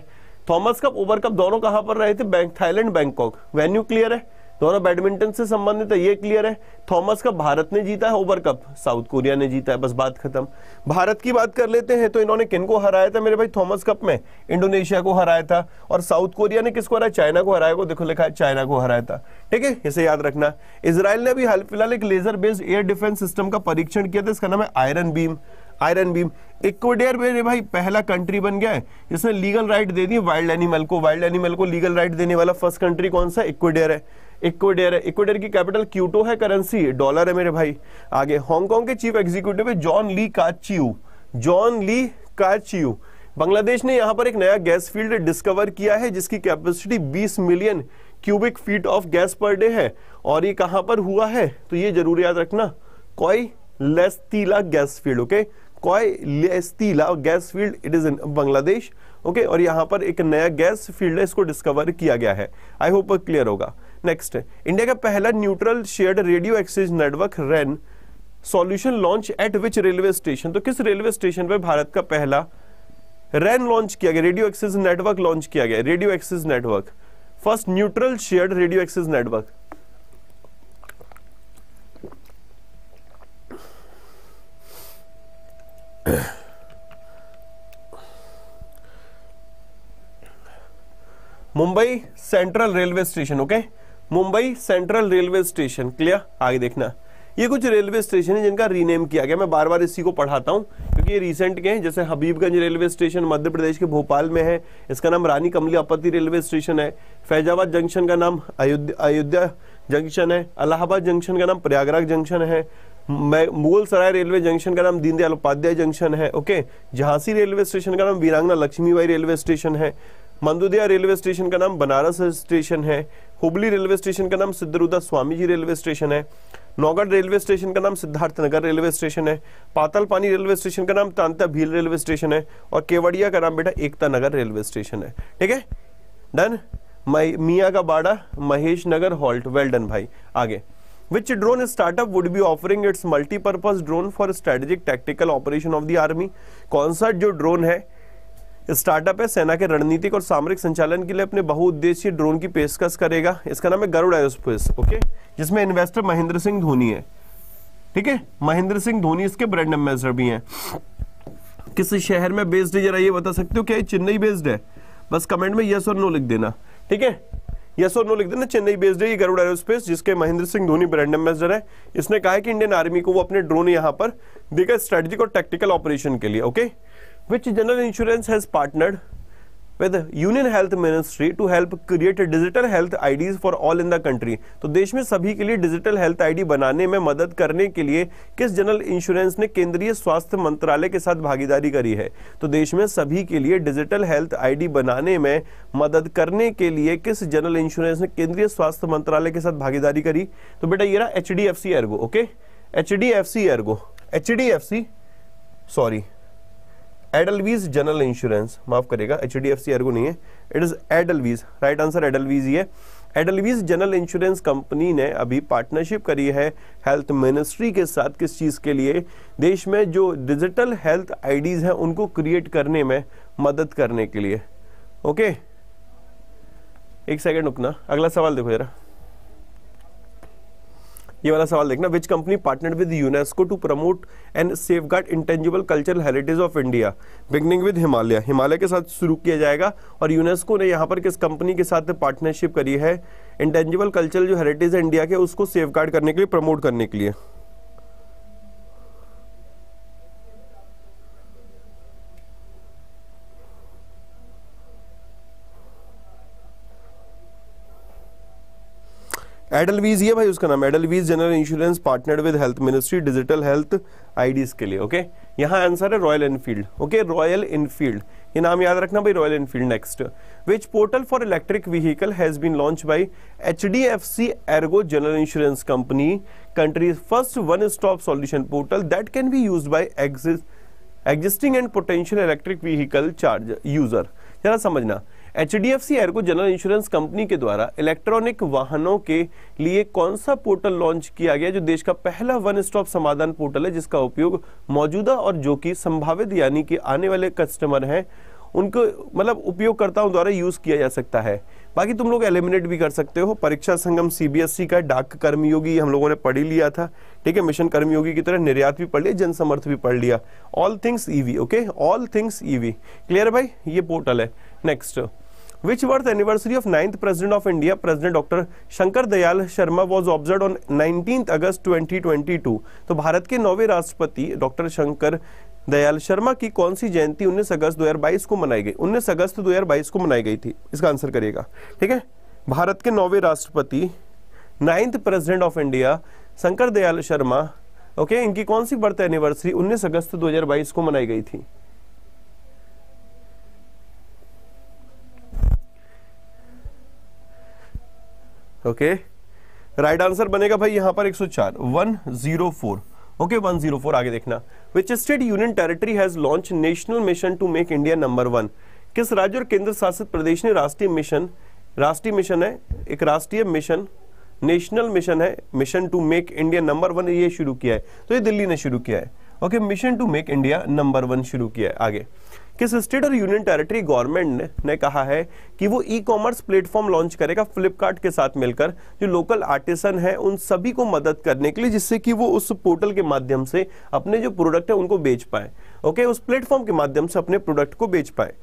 थॉमस कप ओबर कप दोनों कहां पर रहे थे bank Thailand Bangkok venue clear है दोनों तो बैडमिंटन से संबंधित है ये क्लियर है थॉमस का भारत ने जीता है ओवर कप साउथ कोरिया ने जीता है बस बात खत्म भारत की बात कर लेते हैं तो इन्होंने किनको हराया था मेरे भाई थॉमस कप में इंडोनेशिया को हराया था और साउथ कोरिया ने किसको हराया चाइना को हराया को देखो लिखा है चाइना को हराया था ठीक है इसे याद रखना इसराइल ने अभी हाल फिलहाल एक laser based air defence system का परीक्षण किया था इसका नाम है iron beam iron beam Ecuador मेरे भाई पहला कंट्री बन गया है जिसने लीगल राइट दे दी वाइल्ड एनिमल को वाइल्ड एनिमल को लीगल राइट देने वाला फर्स्ट कंट्री कौन सा इक्वेडियर है इक्वेडियर है इक्वेडियर की कैपिटल क्यूटो है करेंसी डॉलर है मेरे भाई आगे हांगकॉन्ग के चीफ एग्जीक्यूटिव है John Lee Kachiu John Lee Kachiu Bangladesh ने यहाँ पर एक नया गैस फील्ड डिस्कवर किया है जिसकी capacity 20 million cubic feet of gas per day है और ये कहां पर हुआ है तो ये जरूर याद रखना कोई लेस तीला गैस फील्ड ओके okay? कोयला gas field it is in Bangladesh okay और यहां पर एक नया गैस फील्ड है इसको डिस्कवर किया गया है आई होप क्लियर होगा नेक्स्ट इंडिया का पहला neutral shared radio exchange network RAN solution launch at which railway station तो किस रेलवे स्टेशन पर भारत का पहला रेन लॉन्च किया गया रेडियो एक्सेस नेटवर्क लॉन्च किया गया radio access network first neutral shared radio access network Mumbai central railway station okay Mumbai central railway station clear आगे देखना ये कुछ रेलवे स्टेशन है जिनका रीनेम किया गया मैं बार बार इसी को पढ़ाता हूँ क्योंकि ये रिसेंट के हैं जैसे हबीबगंज रेलवे स्टेशन मध्य प्रदेश के भोपाल में है इसका नाम रानी कमली आपत्ति रेलवे स्टेशन है फैजाबाद जंक्शन का नाम अयोध्या अयोध्या जंक्शन है अलाहाबाद जंक्शन का नाम प्रयागराज जंक्शन है मुगल सराय रेलवे जंक्शन का नाम दीनदयाल उपाध्याय जंक्शन है ओके झांसी रेलवे स्टेशन का नाम वीरांगना लक्ष्मीबाई रेलवे स्टेशन है मंदुदिया रेलवे स्टेशन का नाम बनारस स्टेशन है हुबली रेलवे स्टेशन का नाम सिद्धरुदा स्वामी जी रेलवे स्टेशन है नौगढ़ रेलवे स्टेशन का नाम सिद्धार्थनगर रेलवे स्टेशन है पातल पानी रेलवे स्टेशन का नाम तांता भील रेलवे स्टेशन है और केवड़िया का नाम बेटा एकता नगर रेलवे स्टेशन है ठीक है done Mian ka Bada Mahesh Nagar halt well done भाई आगे which drone startup would be offering its multi-purpose drone for strategic tactical operation of the army कौन सा जो drone है स्टार्टअप है सेना के रणनीतिक और सामरिक संचालन के लिए अपने बहुउद्देशीय ड्रोन की पेशकश करेगा इसका नाम है गरुड़ एरोस्पेस ओके जिसमें इन्वेस्टर महेंद्र सिंह धोनी है ठीक है महेंद्र सिंह धोनी इसके ब्रांड एम्बेसडर भी हैं किस शहर में बेस्ड है जरा ये बता सकते हो क्या ये चेन्नई बेस्ड है बस कमेंट में यस और नो लिख देना ठीक है यस और नो लिख देना चेन्नई बेस्ड है ये गरुड़ एरोस्पेस जिसके महेंद्र सिंह धोनी ब्रांड एम्बेसडर है इसने कहा है कि इंडियन आर्मी को वो अपने ड्रोन यहाँ पर देगा स्ट्रेटेजिक और टेक्टिकल ऑपरेशन के लिए okay which general insurance has partnered with union health ministry to help create digital health IDs for all in the country तो देश में सभी के लिए डिजिटल हेल्थ आईडी बनाने में मदद करने के लिए किस जनरल इंश्योरेंस ने केंद्रीय स्वास्थ्य मंत्रालय के साथ भागीदारी करी है तो देश में सभी के लिए डिजिटल हेल्थ आईडी बनाने में मदद करने के लिए किस जनरल इंश्योरेंस ने केंद्रीय स्वास्थ्य मंत्रालय के साथ भागीदारी करी तो बेटा ये रहा H D F C ERGO okay H D F C ERGO H D F C sorry Edelweiss general insurance माफ करेगा एच डी एफ सी नहीं है it is Edelweiss right answer Edelweiss ही है एडलवीज जनरल इंश्योरेंस कंपनी ने अभी partnership करी है हेल्थ मिनिस्ट्री के साथ किस चीज़ के लिए देश में जो डिजिटल हेल्थ आईडीज हैं उनको क्रिएट करने में मदद करने के लिए ओके एक सेकेंड रुकना अगला सवाल देखो जरा ये वाला सवाल देखना which company partner with UNESCO to promote and safeguard intangible cultural heritage of India beginning with Himalaya Himalaya के साथ शुरू किया जाएगा और यूनेस्को ने यहाँ पर किस कंपनी के साथ पार्टनरशिप करी है इंटेंजिबल कल्चरल जो हेरिटेज है इंडिया के उसको सेफ गार्ड करने के लिए प्रमोट करने के लिए एडलवीज ये भाई उसका नाम Edelweiss general insurance partner with health ministry digital health IDs के लिए ओके यहाँ आंसर है Royal Enfield okay Royal Enfield ये नाम याद रखना भाई Royal Enfield next which portal for electric vehicle has been launch by H ERGO general insurance company country first one stop solution portal that can be use by exist existing and potential electric vehicle charge user जरा समझना H C को general insurance company के द्वारा electronic वाहनों के लिए कौन सा पोर्टल लॉन्च किया गया जो देश का पहला वन स्टॉप समाधान पोर्टल है जिसका उपयोग मौजूदा और जो कि संभावित यानी कि आने वाले कस्टमर हैं उनको मतलब उपयोगकर्ताओं द्वारा यूज किया जा सकता है बाकी तुम लोग एलिमिनेट भी कर सकते हो परीक्षा संगम सीबीएसई का डाक कर्मयोगी हम लोगों ने पढ़ ही लिया था ठीक है मिशन कर्मयोगी की तरह निर्यात भी पढ़ लिया जनसमर्थ भी पढ़ लिया all things EV okay all things EV clear भाई ये पोर्टल है next which was the anniversary of 9th President of India, President Dr. Shankar Dayal Sharma was observed on 19th August 2022. तो भारत के नौवे राष्ट्रपति डॉक्टर शंकर दयाल शर्मा की कौन सी जयंती 19 अगस्त 2022 को मनाई गई 19 अगस्त 2022 को मनाई गई थी इसका आंसर करिएगा ठीक है भारत के नौवे राष्ट्रपति ninth president of India Shankar Dayal Sharma okay इनकी कौन सी बर्थ एनिवर्सरी 19 अगस्त 2022 को मनाई गई थी ओके राइट आंसर बनेगा भाई यहां पर 104 104 ओके 104 आगे देखना which state union territory has launch national mission to make India number one किस राज्य और केंद्र शासित प्रदेश ने राष्ट्रीय मिशन राष्ट्रीय मिशन है एक राष्ट्रीय मिशन नेशनल मिशन है mission to make India number one ये शुरू किया है तो ये दिल्ली ने शुरू किया है okay mission to make India number one शुरू किया है आगे किस स्टेट और यूनियन टेरिटरी गवर्नमेंट ने, ने कहा है कि वो ई कॉमर्स प्लेटफॉर्म लॉन्च करेगा फ्लिपकार्ट के साथ मिलकर जो लोकल आर्टिसन है उन सभी को मदद करने के लिए जिससे कि वो उस पोर्टल के माध्यम से अपने जो प्रोडक्ट है उनको बेच पाए ओके उस प्लेटफॉर्म के माध्यम से अपने प्रोडक्ट को बेच पाए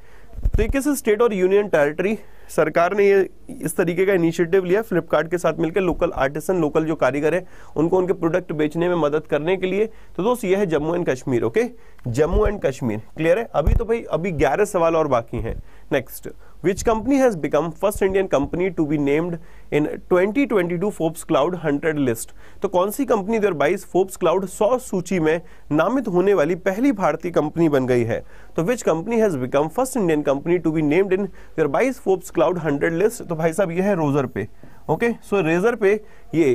तो किस स्टेट और यूनियन टेरिटरी सरकार ने ये इस तरीके का इनिशिएटिव लिया फ्लिपकार्ट के साथ मिलकर लोकल आर्टिसन लोकल जो कारीगर है उनको उनके प्रोडक्ट बेचने में मदद करने के लिए तो दोस्त ये है Jammu and Kashmir okay Jammu and Kashmir clear है अभी तो भाई अभी ग्यारह सवाल और बाकी हैं next which company has become first Indian company to be named in 2022 Forbes Cloud 100 list. तो कौन सी कंपनी दो बाईस फोर्ब्स क्लाउड 100 सूची में नामित होने वाली पहली भारतीय कंपनी बन गई है तो which company has become first Indian company to be named in दो बाईस फोर्ब्स क्लाउड 100 लिस्ट तो भाई साहब ये है रोजर पे ओके सो रेजर पे ये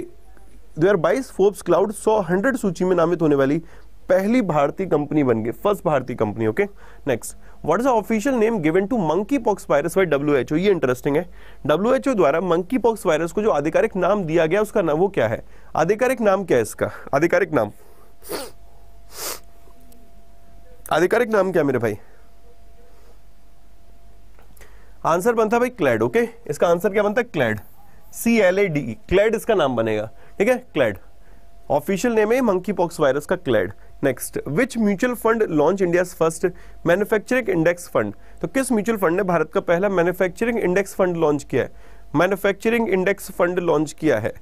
दो बाईस फोर्ब्स क्लाउड 100 हंड्रेड सूची में नामित होने वाली पहली भारतीय कंपनी बन गई फर्स्ट भारतीय company okay next what is the official name given to monkeypox virus by WHO ये इंटरेस्टिंग है डब्ल्यूएचओ द्वारा मंकी पॉक्स वायरस को जो आधिकारिक नाम दिया गया उसका नाम वो क्या है आधिकारिक नाम क्या है इसका आधिकारिक नाम आधिकारिक नाम क्या मेरे भाई आंसर बनता भाई क्लैड ओके इसका आंसर क्या बनता है clade C L A D clade इसका नाम बनेगा ठीक है क्लैड ऑफिशियल नेम है मंकी पॉक्स वायरस का clade next which mutual fund launch India first manufacturing index fund तो किस म्यूचुअल फंड ने भारत का पहला मैन्युफैक्चरिंग इंडेक्स फंड लॉन्च किया है मैन्युफैक्चरिंग इंडेक्स फंड लॉन्च किया है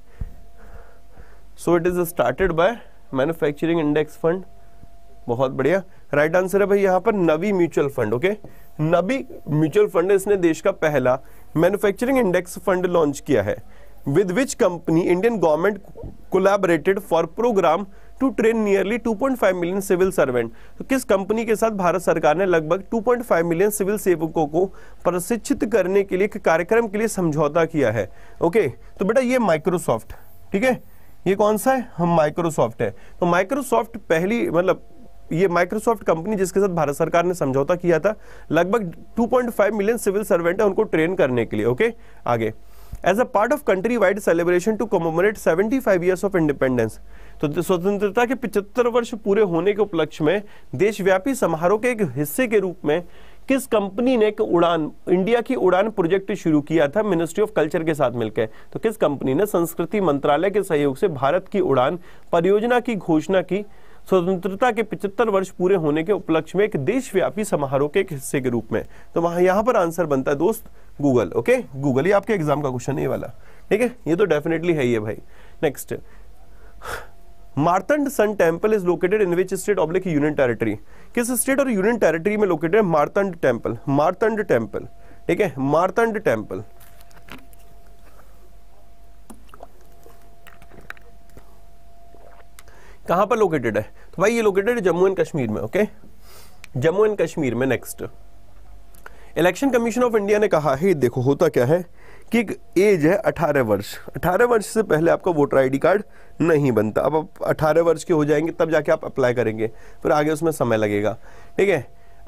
so it is started by manufacturing index fund बहुत बढ़िया राइट right आंसर है भाई यहाँ पर Navi mutual fund okay Navi mutual fund इसने देश का पहला मैन्युफैक्चरिंग इंडेक्स फंड लॉन्च किया है with which company Indian government collaborated for programme to train nearly 2.5 million civil servant तो किस कंपनी के साथ भारत सरकार ने लगभग 2.5 मिलियन सिविल सेवकों को प्रशिक्षित करने के लिए कार्यक्रम के लिए समझौता किया है ओके तो बेटा ये माइक्रोसॉफ्ट ठीक है ये कौन सा है हम माइक्रोसॉफ्ट है तो माइक्रोसॉफ्ट पहली मतलब ये माइक्रोसॉफ्ट कंपनी जिसके साथ भारत सरकार ने समझौता किया था लगभग 2.5 मिलियन सिविल सर्वेंट है उनको ट्रेन करने के लिए ओके आगे as a part of country wide celebration to commemorate 75 five years of independence तो स्वतंत्रता के 75 वर्ष पूरे होने के उपलक्ष्य में देशव्यापी समारोह के एक हिस्से के रूप में किस कंपनी ने एक उड़ान इंडिया की उड़ान प्रोजेक्ट शुरू किया था मिनिस्ट्री ऑफ कल्चर के साथ मिलकर तो किस कंपनी ने संस्कृति मंत्रालय के सहयोग से भारत की उड़ान परियोजना की घोषणा की स्वतंत्रता के 75 वर्ष पूरे होने के उपलक्ष्य में एक देशव्यापी समारोह के एक हिस्से के रूप में तो वहां यहां पर आंसर बनता है दोस्त गूगल ओके गूगल ये आपके एग्जाम का क्वेश्चन है ये वाला ठीक है ये तो डेफिनेटली है ये भाई next Martand sun temple is located in which state oblique union territory किस स्टेट और यूनियन टेरिटरी में लोकेटेड है मारतंड टेम्पल मारतंड टेम्पल ठीक है मारतंड टेम्पल कहां पर लोकेटेड है तो भाई ये लोकेटेड है जम्मू एंड कश्मीर में ओके जम्मू एंड कश्मीर में next election commission of India ने कहा है देखो होता क्या है कि एक एज है 18 वर्ष 18 वर्ष से पहले आपका वोटर आईडी कार्ड नहीं बनता अब आप 18 वर्ष के हो जाएंगे तब जाके आप अप्लाई करेंगे फिर आगे उसमें समय लगेगा ठीक है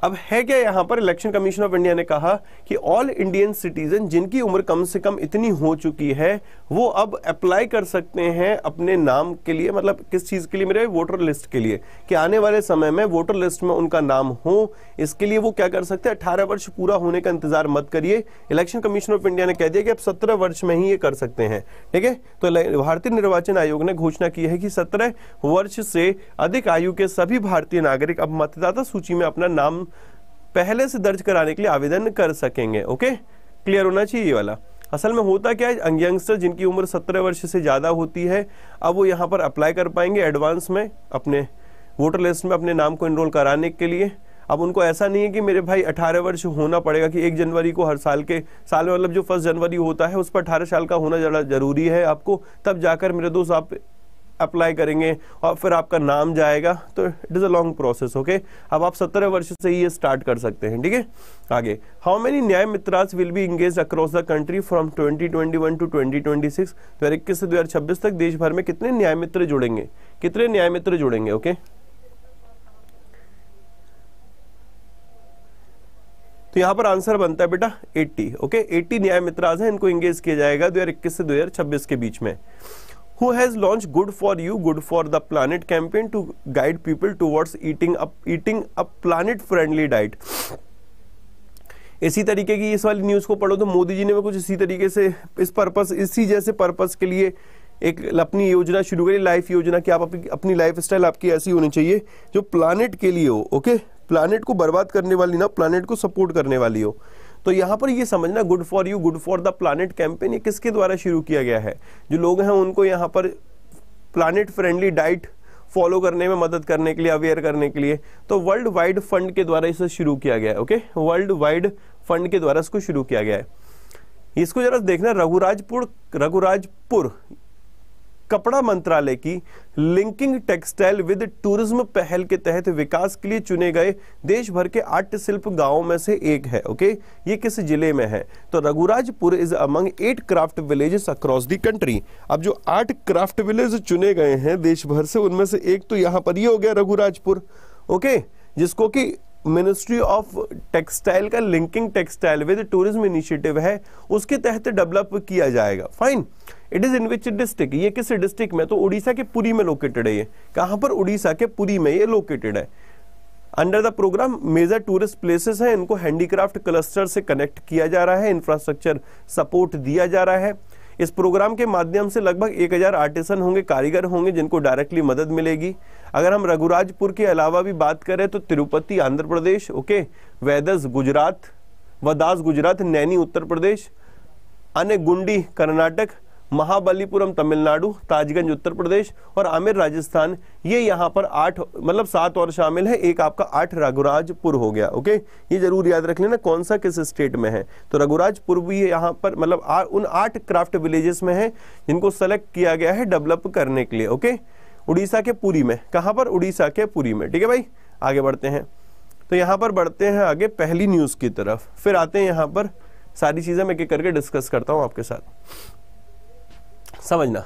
अब है क्या यहाँ पर इलेक्शन कमीशन ऑफ इंडिया ने कहा कि ऑल इंडियन सिटीजन जिनकी उम्र कम से कम इतनी हो चुकी है वो अब अप्लाई कर सकते हैं अपने नाम के लिए मतलब किस चीज़ के लिए मेरे वोटर लिस्ट के लिए कि आने वाले समय में वोटर लिस्ट में उनका नाम हो इसके लिए वो क्या कर सकते हैं अठारह वर्ष पूरा होने का इंतजार मत करिए इलेक्शन कमीशन ऑफ इंडिया ने कह दिया कि आप सत्रह वर्ष में ही ये कर सकते हैं ठीक है तो भारतीय निर्वाचन आयोग ने घोषणा की है कि सत्रह वर्ष से अधिक आयु के सभी भारतीय नागरिक अब मतदाता सूची में अपना नाम पहले से दर्ज कराने के लिए आवेदन कर सकेंगे ओके क्लियर होना चाहिए ये वाला असल में होता क्या है यंगस्टर जिनकी उम्र सत्रह वर्ष से ज़्यादा होती है अब वो यहाँ पर अप्लाई कर पाएंगे एडवांस में अपने वोटर लिस्ट में अपने नाम को इनरोल कराने के लिए अब उनको ऐसा नहीं है कि मेरे भाई 18 वर्ष होना पड़ेगा कि एक जनवरी को हर साल के साल में मतलब जो फर्स्ट जनवरी होता है उस पर अठारह साल का होना ज़्यादा जरूरी है आपको तब जाकर मेरे दोस्त आप अप्लाई करेंगे और फिर आपका नाम जाएगा तो it is a long process okay अब आप सत्रह वर्ष से ये स्टार्ट कर सकते हैं ठीक है आगे how many Nyaya Mitras will be engage across the country from 2021 twenty one to twenty twenty six दो हज़ार इक्कीस से दो हज़ार छब्बीस तक देश भर में कितने न्याय मित्र जुड़ेंगे कितने न्याय मित्र जुड़ेंगे ओके तो यहाँ पर आंसर बनता है बेटा 80 ओके 80 न्याय मित्राज है इनको इंगेज किया जाएगा दो हज़ार इक्कीस से दो हज़ार छब्बीस के बीच में who has launched good for you good for the planet campaign to guide people towards eating up eating a planet friendly diet इसी तरीके की इस वाली न्यूज़ को पढ़ो तो मोदी जी ने भी कुछ इसी तरीके से इस पर्पस इसी जैसे पर्पस के लिए एक अपनी योजना शुरू करी लाइफ योजना कि आप अपनी लाइफ स्टाइल आपकी ऐसी होनी चाहिए जो प्लानट के लिए हो ओके प्लानट को बर्बाद करने वाली ना प्लानट को सपोर्ट करने वाली हो तो यहाँ पर ये समझना good for you good for the planet campaign ये किसके द्वारा शुरू किया गया है जो लोग हैं उनको यहाँ पर प्लानट फ्रेंडली डाइट फॉलो करने में मदद करने के लिए अवेयर करने के लिए तो वर्ल्ड वाइड फंड के द्वारा इसे शुरू किया गया है ओके वर्ल्ड वाइड फंड के द्वारा इसको शुरू किया गया है इसको जरा देखना रघुराजपुर रघुराजपुर कपड़ा मंत्रालय की लिंकिंग टेक्सटाइल विद टूरिज्म पहल के तहत विकास के लिए चुने गए देश भर के आठ शिल्प गांवों में से एक है ओके ये किस जिले में है तो Raghurajpur is among eight craft villages across the country अब जो आठ क्राफ्ट विलेज चुने गए हैं देश भर से उनमें से एक तो यहां पर ही हो गया रघुराजपुर ओके जिसको कि मिनिस्ट्री ऑफ टेक्सटाइल का linking textile with tourism initiative है उसके तहत डेवलप किया जाएगा fine it is in which district ये किस डिस्ट्रिक्ट में तो उड़ीसा के पुरी में लोकेटेड है ये कहां पर उड़ीसा के पुरी में ये लोकेटेड है under the programme major tourist places हैं इनको हैंडीक्राफ्ट क्लस्टर से कनेक्ट किया जा रहा है इंफ्रास्ट्रक्चर सपोर्ट दिया जा रहा है इस प्रोग्राम के माध्यम से लगभग 1000 आर्टिसन होंगे कारीगर होंगे जिनको डायरेक्टली मदद मिलेगी अगर हम रघुराजपुर के अलावा भी बात करें तो तिरुपति आंध्र प्रदेश ओके वेदस गुजरात वदास गुजरात नैनी उत्तर प्रदेश अनेगुंडी कर्नाटक महाबलीपुरम तमिलनाडु ताजगंज उत्तर प्रदेश और आमिर राजस्थान ये यहाँ पर आठ मतलब सात और शामिल है एक आपका आठ रघुराजपुर हो गया ओके ये जरूर याद रख लेना कौन सा किस स्टेट में है तो रघुराजपुर भी यहाँ पर मतलब आ, उन आठ क्राफ्ट विलेजेस में है जिनको सेलेक्ट किया गया है डेवलप करने के लिए ओके उड़ीसा के पुरी में कहाँ पर उड़ीसा के पुरी में ठीक है भाई आगे बढ़ते हैं तो यहाँ पर बढ़ते हैं आगे पहली न्यूज़ की तरफ फिर आते हैं यहाँ पर सारी चीज़ें मैं एक करके डिस्कस करता हूँ आपके साथ समझना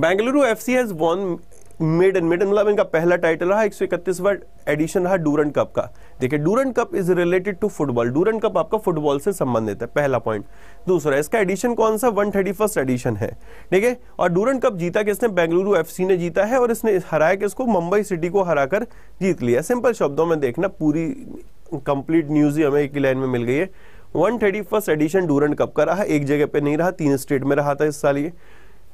Bengaluru F C has won maiden maiden मतलब इनका पहला टाइटल रहा एक सौ इकतीस वर्ड एडिशन रहा डूरन कप का देखिए Durand cup is related to football Durand cup आपका फुटबॉल से संबंधित है पहला पॉइंट दूसरा इसका एडिशन कौन सा वन थर्टी फर्स्ट एडिशन है ठीक है और डूरन कप जीता किसने बेंगलुरु एफ सी ने जीता है और इसने हराया किसको मुंबई सिटी को हरा कर जीत लिया सिंपल शब्दों में देखना पूरी कंप्लीट न्यूज ही हमें एक लाइन में मिल गई है one thirty first edition Durand cup का रहा एक जगह पे नहीं रहा तीन स्टेट में रहा था इस साल ये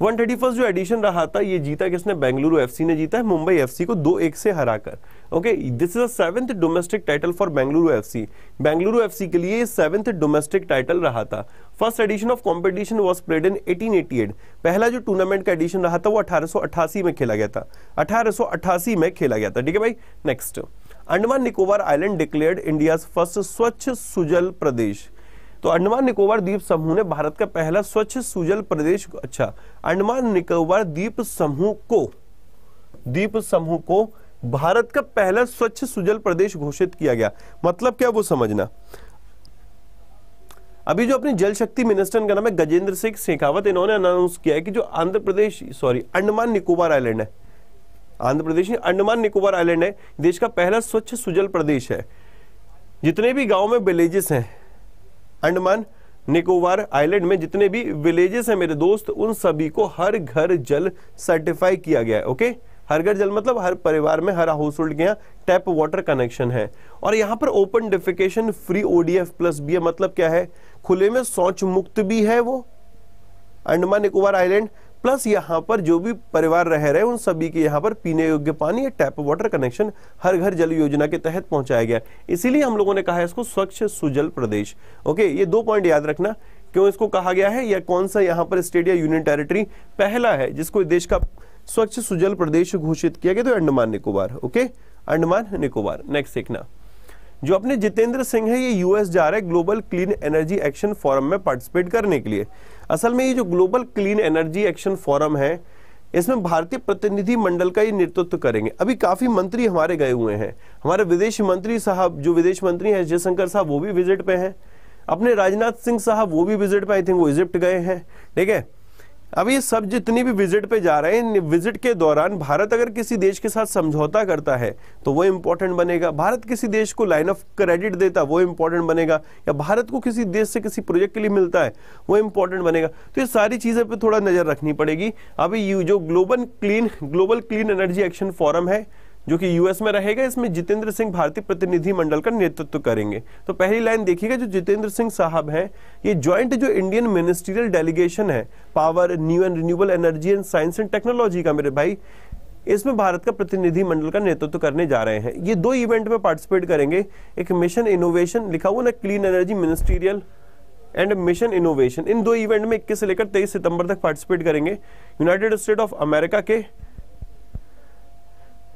वन थर्टी फर्स्ट जो एडिशन रहा था ये जीता किसने बेंगलुरु एफसी ने जीता है मुंबई एफसी को दो एक से हराकर okay this is seventh domestic title for Bengaluru FC Bengaluru FC के लिए सेवंथ डोमेस्टिक टाइटल रहा था first edition of competition was played in 1888 पहला जो टूर्नामेंट का एडिशन रहा था वो 1888 में खेला गया था 1888 में खेला गया था ठीक है भाई next Andaman Nicobar island declared India first Swachh Sujal प्रदेश तो अंडमान निकोबार द्वीप समूह ने भारत का पहला स्वच्छ सुजल प्रदेश अच्छा अंडमान निकोबार द्वीप समूह को द्वीप समूह को भारत का पहला स्वच्छ सुजल प्रदेश घोषित किया गया मतलब क्या वो समझना अभी जो अपनी जल शक्ति मिनिस्टर का नाम है गजेंद्र सिंह शेखावत इन्होंने अनाउंस किया है कि जो आंध्र प्रदेश सॉरी अंडमान निकोबार आइलैंड है आंध्र प्रदेश अंडमान निकोबार आइलैंड है देश का पहला स्वच्छ सुजल प्रदेश है जितने भी गांव में विलेजेस हैं अंडमान निकोबार आइलैंड में जितने भी विलेजेस हैं मेरे दोस्त उन सभी को हर घर जल सर्टिफाई किया गया है ओके हर घर जल मतलब हर परिवार में हर हाउस होल्ड के यहाँ टैप वाटर कनेक्शन है और यहाँ पर open defecation free ODF plus भी है मतलब क्या है खुले में शौच मुक्त भी है वो अंडमान निकोबार आइलैंड प्लस यहाँ पर जो भी परिवार रह रहे उन सभी के यहाँ पर पीने योग्य पानी या टैप वाटर कनेक्शन हर घर जल योजना के तहत पहुंचाया गया इसीलिए हम लोगों ने कहा है इसको स्वच्छ सुजल प्रदेश ओके ये दो पॉइंट याद रखना क्यों इसको कहा गया है या कौन सा यहाँ पर स्टेट या यूनियन टेरिटरी पहला है जिसको देश का स्वच्छ सुजल प्रदेश घोषित किया गया तो अंडमान निकोबार ओके अंडमान निकोबार नेक्स्ट देखना जो अपने जितेंद्र सिंह है ये यूएस जा रहे global clean energy action forum में पार्टिसिपेट करने के लिए असल में ये जो global clean energy action forum है इसमें भारतीय प्रतिनिधि मंडल का ये नेतृत्व करेंगे अभी काफी मंत्री हमारे गए हुए हैं हमारे विदेश मंत्री साहब जो विदेश मंत्री हैं जयशंकर साहब वो भी विजिट पे हैं अपने राजनाथ सिंह साहब वो भी विजिट पे आई थिंक वो इजिप्ट गए हैं ठीक है अब ये सब जितनी भी विजिट पे जा रहे हैं विजिट के दौरान भारत अगर किसी देश के साथ समझौता करता है तो वो इम्पोर्टेंट बनेगा भारत किसी देश को लाइन ऑफ क्रेडिट देता वो इम्पोर्टेंट बनेगा या भारत को किसी देश से किसी प्रोजेक्ट के लिए मिलता है वो इम्पोर्टेंट बनेगा तो ये सारी चीज़ें पर थोड़ा नज़र रखनी पड़ेगी अभी जो global clean global clean energy action forum है जो कि यूएस में रहेगा इसमें जितेंद्र सिंह भारतीय प्रतिनिधि मंडल का नेतृत्व करेंगे तो पहली लाइन देखिएगा जो जितेंद्र सिंह साहब हैं ये ज्वाइंट जो इंडियन मिनिस्ट्रियल डेलीगेशन है power new and renewable energy and science and technology का मेरे भाई इसमें भारत का प्रतिनिधि मंडल का नेतृत्व करने जा रहे हैं ये दो इवेंट में पार्टिसिपेट करेंगे एक मिशन इनोवेशन लिखा हुआ ना clean energy ministerial and mission innovation इन दो इवेंट में 21 से लेकर 23 सितंबर तक पार्टिसिपेट करेंगे यूनाइटेड स्टेट ऑफ अमेरिका के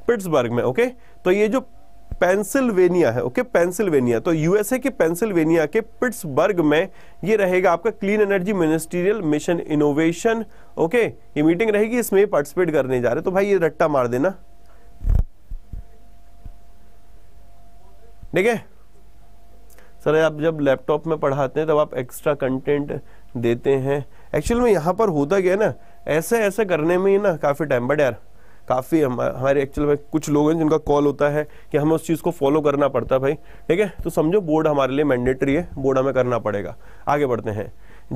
पिट्सबर्ग में ओके तो ये जो पेंसिल्वेनिया है ओके पेंसिल्वेनिया तो यूएसए के पेंसिल्वेनिया के पिट्सबर्ग में ये रहेगा आपका clean energy ministerial mission innovation okay ये मीटिंग रहेगी इसमें पार्टिसिपेट करने जा रहे तो भाई ये रट्टा मार देना ठीक है सर आप जब लैपटॉप में पढ़ाते हैं तब आप एक्स्ट्रा कंटेंट देते हैं एक्चुअल में यहां पर होता गया ना ऐसे ऐसे करने में ही ना काफ़ी टाइम बट यार काफ़ी हमारे एक्चुअल में कुछ लोग हैं जिनका कॉल होता है कि हमें उस चीज़ को फॉलो करना पड़ता है भाई ठीक है तो समझो बोर्ड हमारे लिए मैंडेटरी है बोर्ड हमें करना पड़ेगा आगे बढ़ते हैं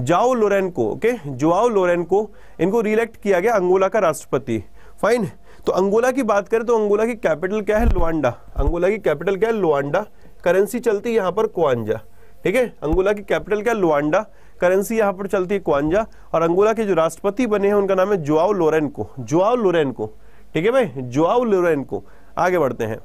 जाओ लोरेन को ओके जुआओ लोरेन को इनको रिलेक्ट किया गया अंगोला का राष्ट्रपति फाइन तो अंगोला की बात करें तो अंगोला की कैपिटल क्या है लुआंडा अंगोला की कैपिटल क्या है लुआंडा करेंसी चलती है यहाँ पर क्वांजा ठीक है अंगोला की कैपिटल क्या है लुआंडा करेंसी यहाँ पर चलती है क्वांजा और अंगोला के जो राष्ट्रपति बने हैं उनका नाम है जुआओ लोरेन को जोआओ लोरेन को ठीक है भाई जुआउ लोरेन को आगे बढ़ते हैं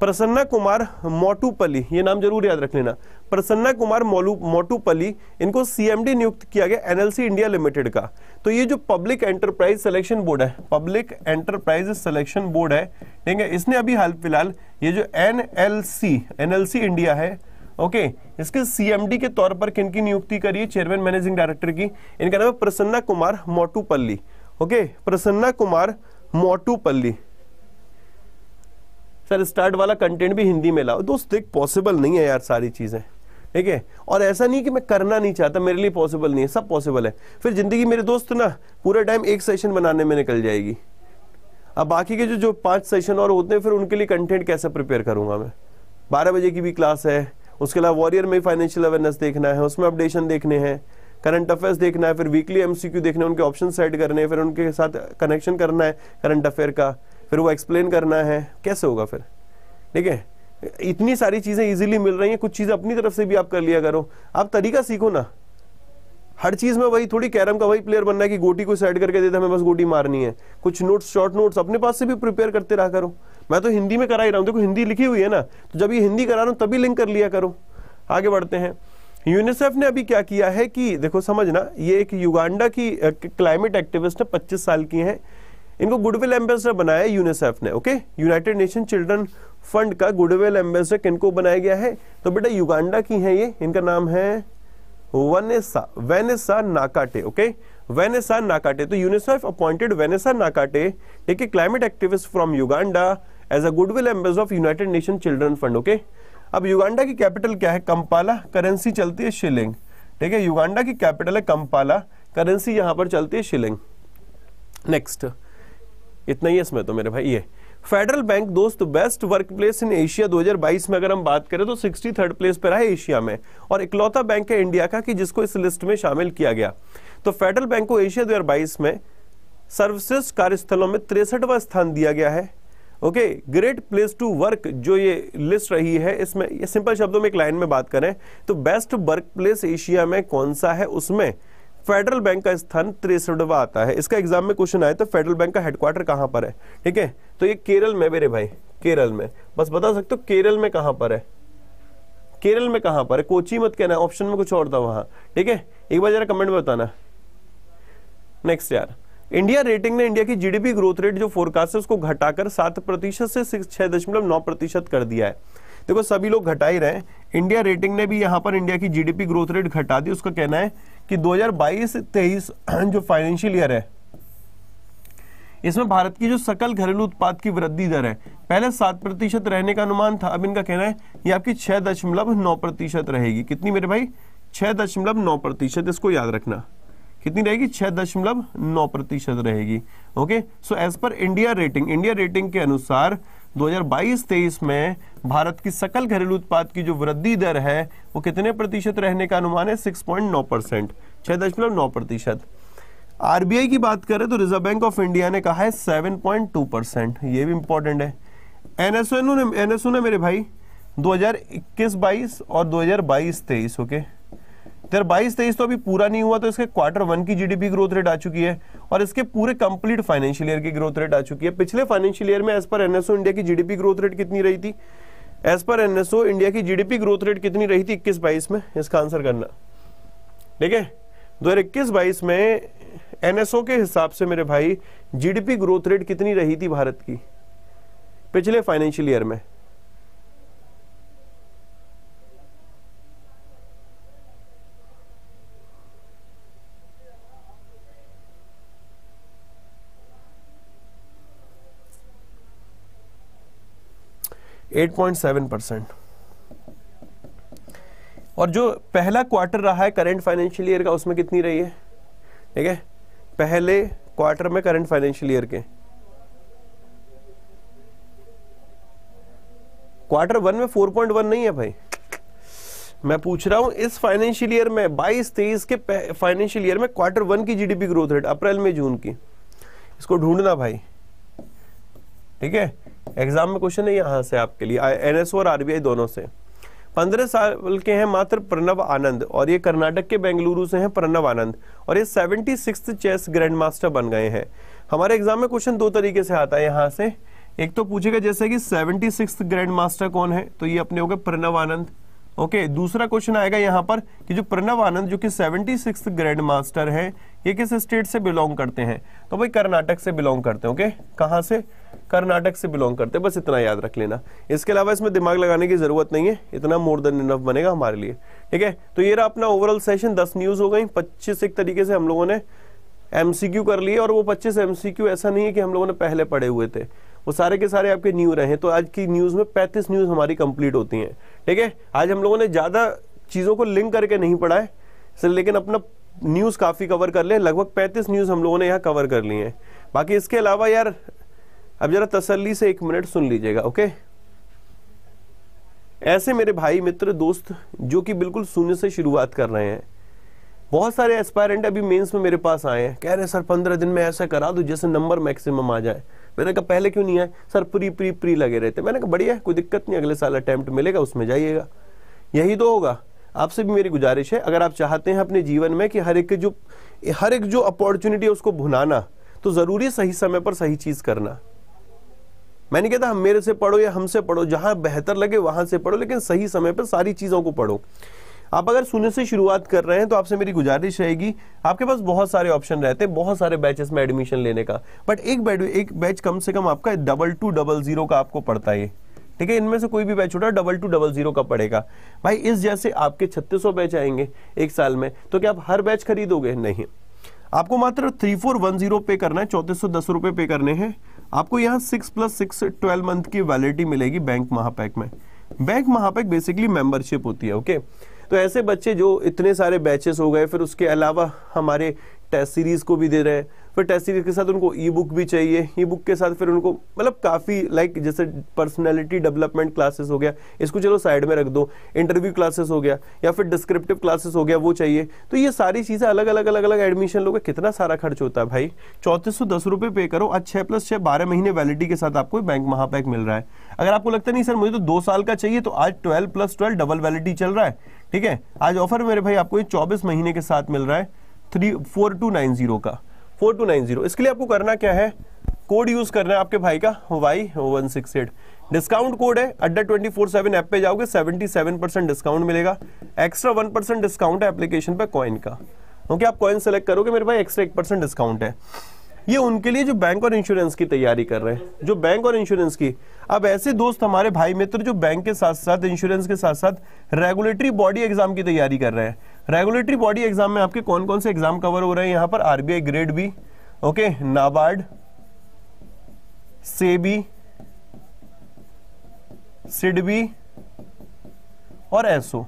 प्रसन्ना कुमार मोटूपली ये नाम जरूर याद रख लेना प्रसन्ना कुमार मोटूपली इनको सीएमडी नियुक्त किया गया एनएलसी इंडिया लिमिटेड का तो ये जो पब्लिक एंटरप्राइज सिलेक्शन बोर्ड है पब्लिक एंटरप्राइज सिलेक्शन बोर्ड है ठीक है इसने अभी हाल फिलहाल ये जो एनएलसी एनएलसी इंडिया है ओके okay, इसके सीएमडी के तौर पर किन की नियुक्ति करी है चेयरमैन मैनेजिंग डायरेक्टर की इनका नाम है Prasanna Kumar Motupalli okay okay, Prasanna Kumar Motupalli sir start वाला कंटेंट भी हिंदी में लाओ दोस्त देख पॉसिबल नहीं है यार सारी चीज़ें ठीक है और ऐसा नहीं कि मैं करना नहीं चाहता मेरे लिए पॉसिबल नहीं है सब पॉसिबल है फिर ज़िंदगी मेरे दोस्त ना पूरा टाइम एक सेशन बनाने में निकल जाएगी अब बाकी के जो जो पांच सेशन और होते हैं फिर उनके लिए कंटेंट कैसे प्रिपेयर करूंगा मैं बारह बजे की भी क्लास है उसके अलावा वॉरियर में फाइनेंशियल अवेयरनेस देखना है उसमें अपडेशन देखने हैं करंट अफेयर्स देखना है फिर वीकली एमसीक्यू है उनके ऑप्शन सेट करने फिर उनके साथ कनेक्शन करना है करंट अफेयर का फिर वो एक्सप्लेन करना है कैसे होगा फिर ठीक है इतनी सारी चीज़ें इजीली मिल रही हैं कुछ चीज़ें अपनी तरफ से भी आप कर लिया करो आप तरीका सीखो ना हर चीज़ में वही थोड़ी कैरम का वही प्लेयर बनना है कि गोटी को सेट करके देते हमें बस गोटी मारनी है कुछ नोट्स शॉर्ट नोट्स अपने पास से भी प्रिपेयर करते रहा करो मैं तो हिंदी में करा ही रहा हूँ देखो हिंदी लिखी हुई है ना तो जब ये हिंदी करा रहा हूँ तभी लिंक कर लिया करो आगे बढ़ते हैं यूनिसेफ ने अभी क्या किया है कि देखो समझना ये एक युगांडा की क्लाइमेट एक्टिविस्ट है पच्चीस साल की है इनको गुडविल एम्बेसडर बनाया यूनिसेफ ने okay united nation children fund का गुडविल एम्बेसडर किनको बनाया गया है तो बेटा युगांडा की है ये इनका नाम है Vanessa Vanessa Nakate okay Vanessa Nakate तो UNICEF appointed Vanessa Nakate take a climate activist from Uganda as a goodwill ambassador of united nation children fund okay अब युगांडा की कैपिटल क्या है कंपाला करेंसी चलती है शिलिंग ठीक है Uganda की कैपिटल है कंपाला करेंसी यहां पर चलती है शिलिंग नेक्स्ट इतना ही है इसमें तो मेरे भाई ये फेडरल बैंक दोस्त best work place in Asia 2022 में अगर हम बात करें तो थर्ड प्लेस पर है एशिया में और इकलौता बैंक है इंडिया का कि जिसको इस लिस्ट में शामिल किया गया तो फेडरल बैंक को एशिया 2022 में सर्वश्रेष्ठ कार्यस्थलों में तिरसठवा स्थान दिया गया है okay great place to work जो ये लिस्ट रही है इसमें ये सिंपल शब्दों में एक लाइन में बात करें तो बेस्ट वर्क प्लेस एशिया में कौन सा है उसमें फेडरल बैंक का स्थान तिरसठवा आता है इसका एग्जाम में क्वेश्चन आए तो फेडरल बैंक का हेडक्वार्टर कहां पर है ठीक है तो ये केरल में मेरे भाई केरल में बस बता सकते हो केरल में कहां पर है केरल में कहां पर है कोची मत कहना ऑप्शन में कुछ और था वहां ठीक है एक बार जरा कमेंट में बताना नेक्स्ट यार इंडिया रेटिंग ने इंडिया की जीडीपी ग्रोथ रेट जो फोरकास्ट है उसको घटाकर सात प्रतिशत से छह दशमलव नौ प्रतिशत कर दिया है देखो सभी लोग घटा ही रहे इंडिया रेटिंग ने भी यहां पर इंडिया की जीडीपी ग्रोथ रेट घटा दी उसका कहना है कि 2022-23 जो फाइनेंशियल ईयर है इसमें भारत की जो सकल घरेलू उत्पाद की वृद्धि दर है पहले सात प्रतिशत रहने का अनुमान था अब इनका कहना है ये आपकी छह दशमलव नौ प्रतिशत रहेगी कितनी मेरे भाई छह दशमलव नौ प्रतिशत इसको याद रखना कितनी रहेगी छह दशमलव नौ प्रतिशत रहेगी okay so as per India rating India rating के अनुसार 2022-23 में भारत की सकल घरेलू उत्पाद की जो वृद्धि दर है वो कितने प्रतिशत रहने का अनुमान है 6.9 परसेंट छह दशमलव नौ प्रतिशत आरबीआई की बात करें तो रिजर्व बैंक ऑफ इंडिया ने कहा है 7.2 परसेंट ये भी इंपॉर्टेंट है एनएसओ ने एनएसओ ने मेरे भाई इक्कीस बाईस और दो बाईस तेईस ओके okay? तेरह बाईस तेईस तो अभी पूरा नहीं हुआ तो इसके क्वार्टर वन की जीडीपी ग्रोथ रेट आ चुकी है और इसके पूरे कंप्लीट फाइनेंशियल ईयर की ग्रोथ रेट आ चुकी है पिछले फाइनेंशियल ईयर में एज पर एनएसओ इंडिया की जीडीपी ग्रोथ रेट कितनी रही थी एज पर एनएसओ इंडिया की जीडीपी ग्रोथ रेट कितनी रही थी इक्कीस बाईस में इसका आंसर करना ठीक है दो हजार इक्कीस बाईस में एनएसओ के हिसाब से मेरे भाई जीडीपी ग्रोथ रेट कितनी रही थी भारत की पिछले फाइनेंशियल ईयर में 8.7 परसेंट और जो पहला क्वार्टर रहा है करंट फाइनेंशियल ईयर का उसमें कितनी रही है ठीक है पहले क्वार्टर में करंट फाइनेंशियल ईयर के क्वार्टर वन में 4.1 नहीं है भाई मैं पूछ रहा हूं इस फाइनेंशियल ईयर में 22 तेईस के फाइनेंशियल ईयर में क्वार्टर वन की जीडीपी ग्रोथ रेट अप्रैल में जून की इसको ढूंढना भाई ठीक है एग्जाम में क्वेश्चन है यहाँ से आपके लिए एन और आर दोनों से पंद्रह साल के हैं मात्र प्रणव आनंद और ये कर्नाटक के बेंगलुरु से हैं प्रणव आनंद और ये seventy six chess grand master बन गए हैं हमारे एग्जाम में क्वेश्चन दो तरीके से आता है यहाँ से एक तो पूछेगा जैसे कि सेवेंटी सिक्स ग्रैंड मास्टर कौन है तो ये अपने हो गए प्रणव आनंद ओके okay, दूसरा क्वेश्चन आएगा यहाँ पर कि जो प्रणव आनंद जो कि सेवेंटी सिक्स ग्रैंड मास्टर है ये किस स्टेट से बिलोंग करते हैं तो भाई कर्नाटक से बिलोंग करते हैं ओके okay? कहाँ से कर्नाटक से बिलोंग करते हैं बस इतना याद रख लेना इसके अलावा इसमें दिमाग लगाने की जरूरत नहीं है इतना मोर देन इनफ बनेगा हमारे लिए ठीक है तो ये रहा अपना ओवरऑल सेशन दस न्यूज हो गई पच्चीस एक तरीके से हम लोगों ने एमसीक्यू कर लिए और वो पच्चीस एमसीक्यू ऐसा नहीं है कि हम लोगों ने पहले पढ़े हुए थे वो सारे के सारे आपके न्यू रहे तो आज की न्यूज़ में पैंतीस न्यूज़ हमारी कंप्लीट होती है ठीक है आज हम लोगों ने ज़्यादा चीज़ों को लिंक करके नहीं पढ़ा है सर लेकिन अपना न्यूज़ काफ़ी कवर कर लिया लगभग पैंतीस न्यूज़ हम लोगों ने यहाँ कवर कर ली है बाकी इसके अलावा यार अब ज़रा तसल्ली से एक मिनट सुन लीजिएगा ओके ऐसे मेरे भाई मित्र दोस्त जो कि बिल्कुल शून्य से शुरुआत कर रहे हैं बहुत सारे एस्पायरेंट अभी मेंस में मेरे पास आए हैं कह रहे हैं सर पंद्रह दिन में ऐसा करा दो जैसे नंबर मैक्सिमम आ जाए मैंने कहा पहले क्यों नहीं आए सर प्री प्री प्री लगे रहते मैंने कहा बढ़िया कोई दिक्कत नहीं अगले साल अटैम्प्ट मिलेगा उसमें जाइएगा यही तो होगा आपसे भी मेरी गुजारिश है अगर आप चाहते हैं अपने जीवन में कि हर एक जो हर एक जो अपॉर्चुनिटी है उसको भुनाना तो ज़रूरी सही समय पर सही चीज़ करना मैं नहीं कहता हम हाँ, मेरे से पढ़ो या हमसे पढ़ो जहां बेहतर लगे वहां से पढ़ो लेकिन सही समय पर सारी चीज़ों को पढ़ो आप अगर शून्य से शुरुआत कर रहे हैं तो आपसे मेरी गुजारिश रहेगी आपके पास बहुत सारे ऑप्शन रहते हैं बहुत सारे बैचेस में एडमिशन लेने का बट एक बैच एक बैच कम से कम आपका डबल टू डबल जीरो का आपको पड़ता है ठीक है इनमें से कोई भी बैच उठा डबल टू डबल जीरो का पड़ेगा भाई इस जैसे आपके छत्तीस बैच आएंगे एक साल में तो क्या आप हर बैच खरीदोगे नहीं आपको मात्र थ्री फोर वन जीरो पे करना है चौतीस सौ दस रुपए पे करने हैं आपको यहाँ six plus six twelve month की वैलिडिटी मिलेगी बैंक महापैक में बैंक महापैक बेसिकली मेंबरशिप होती है ओके okay? तो ऐसे बच्चे जो इतने सारे बैचेस हो गए फिर उसके अलावा हमारे टेस्ट सीरीज़ को भी दे रहे हैं फिर टेस्ट सीरीज़ के साथ उनको ई बुक भी चाहिए ई बुक के साथ फिर उनको मतलब काफ़ी लाइक जैसे पर्सनैलिटी डेवलपमेंट क्लासेस हो गया इसको चलो साइड में रख दो इंटरव्यू क्लासेस हो गया या फिर डिस्क्रिप्टिव क्लासेस हो गया वो चाहिए तो ये सारी चीज़ें अलग अलग अलग अलग एडमिशन लोग कितना सारा खर्च होता है भाई चौंतीस सौ दस पे करो आज छः प्लस छः बारह महीने वैलिडी के साथ आपको बैंक महापैक मिल रहा है अगर आपको लगता नहीं सर मुझे तो दो साल का चाहिए तो आज twelve plus twelve double validity चल रहा है ठीक है आज ऑफर मेरे भाई आपको ये चौबीस महीने के साथ मिल रहा है three four two nine zero का फोर टू नाइन जीरो इसके लिए आपको करना क्या है कोड यूज करना है आपके भाई का Y one six eight discount code है Adda twenty four seven app पे जाओगे सेवेंटी सेवन परसेंट डिस्काउंट मिलेगा एक्स्ट्रा वन परसेंट डिस्काउंट है एप्लीकेशन पे कॉइन का ओके okay, आप कॉइन सेलेक्ट करोगे मेरे भाई एक्स्ट्रा एक परसेंट डिस्काउंट है ये उनके लिए जो बैंक और इंश्योरेंस की तैयारी कर रहे हैं जो बैंक और इंश्योरेंस की अब ऐसे दोस्त हमारे भाई मित्र जो बैंक के साथ साथ इंश्योरेंस के साथ साथ रेगुलेटरी बॉडी एग्जाम की तैयारी कर रहे हैं रेगुलेटरी बॉडी एग्जाम में आपके कौन कौन से एग्जाम कवर हो रहे हैं यहां पर RBI grade B okay NABARD SEBI SIDBI और एसओ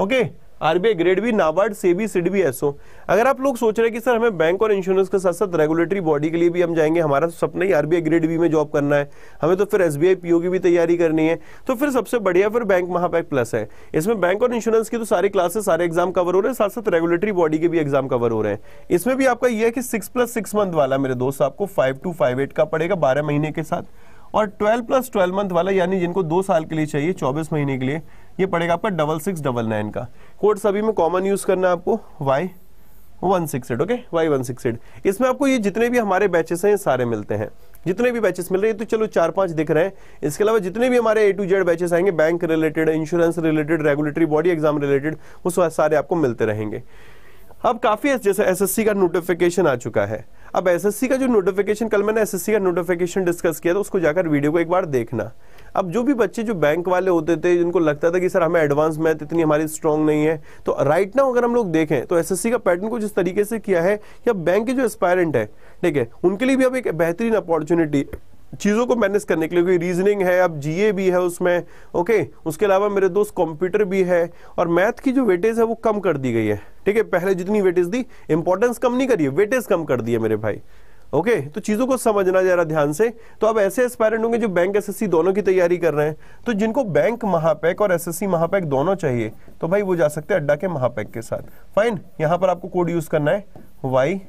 ओके आरबीआई ग्रेड भी नाबार्ड सेबी भी एसओ अगर आप लोग सोच रहे हैं कि सर हमें बैंक और इंश्योरेंस के साथ साथ रेगुलेटरी बॉडी के लिए भी हम जाएंगे हमारा सपना ही आरबीआई ग्रेड बी में जॉब करना है हमें तो फिर एस बी की भी तैयारी करनी है तो फिर सबसे बढ़िया फिर बैंक महापैक प्लस है इसमें बैंक और इंश्योरेंस की तो सारी क्लासेस सारे एग्जाम कवर हो रहे हैं साथ साथ रेगुलेटरी बॉडी के भी एग्जाम कवर हो रहे हैं इसमें भी आपका यह है कि सिक्स प्लस सिक्स मंथ वाला मेरे दोस्त आपको फाइव टू फाइव एट का पड़ेगा बारह महीने के साथ और 12 प्लस 12 मंथ वाला यानी जिनको दो साल के लिए चाहिए 24 महीने के लिए ये पड़ेगा आपका डबल सिक्स डबल नाइन का कोड सभी में कॉमन यूज करना है आपको Y one six eight okay Y one six eight इसमें आपको ये जितने भी हमारे बैचेस हैं सारे मिलते हैं जितने भी बैचेस मिल रहे हैं तो चलो चार पांच दिख रहे हैं इसके अलावा जितने भी हमारे ए टू जेड बैचेस आएंगे bank related insurance related regulatory body exam related वो सारे आपको मिलते रहेंगे अब काफ़ी जैसे एसएससी का नोटिफिकेशन आ चुका है अब एसएससी का जो नोटिफिकेशन कल मैंने एसएससी का नोटिफिकेशन डिस्कस किया था तो उसको जाकर वीडियो को एक बार देखना अब जो भी बच्चे जो बैंक वाले होते थे जिनको लगता था कि सर हमें एडवांस मैथ इतनी हमारी स्ट्रॉन्ग नहीं है तो राइट नाउ अगर हम लोग देखें तो एसएससी का पैटर्न को जिस तरीके से किया है या बैंक के जो एस्पायरेंट है ठीक है उनके लिए भी अब एक बेहतरीन अपॉर्चुनिटी चीज़ों को मैनेज करने के लिए कोई रीजनिंग है अब जीए भी है उसमें ओके उसके अलावा मेरे दोस्त कंप्यूटर भी है और मैथ की जो वेटेज है वो कम कर दी गई है ठीक है पहले जितनी वेटेज दी इंपॉर्टेंस कम नहीं करी है वेटेज कम कर दी है मेरे भाई ओके okay, तो चीज़ों को समझना जरा ध्यान से तो अब ऐसे एस्पायरेंट होंगे जो बैंक एसएससी दोनों की तैयारी कर रहे हैं तो जिनको बैंक महापैक और एसएससी महापैक दोनों चाहिए तो भाई वो जा सकते हैं अड्डा के महापैक के साथ फाइन यहां पर आपको कोड यूज़ करना है Y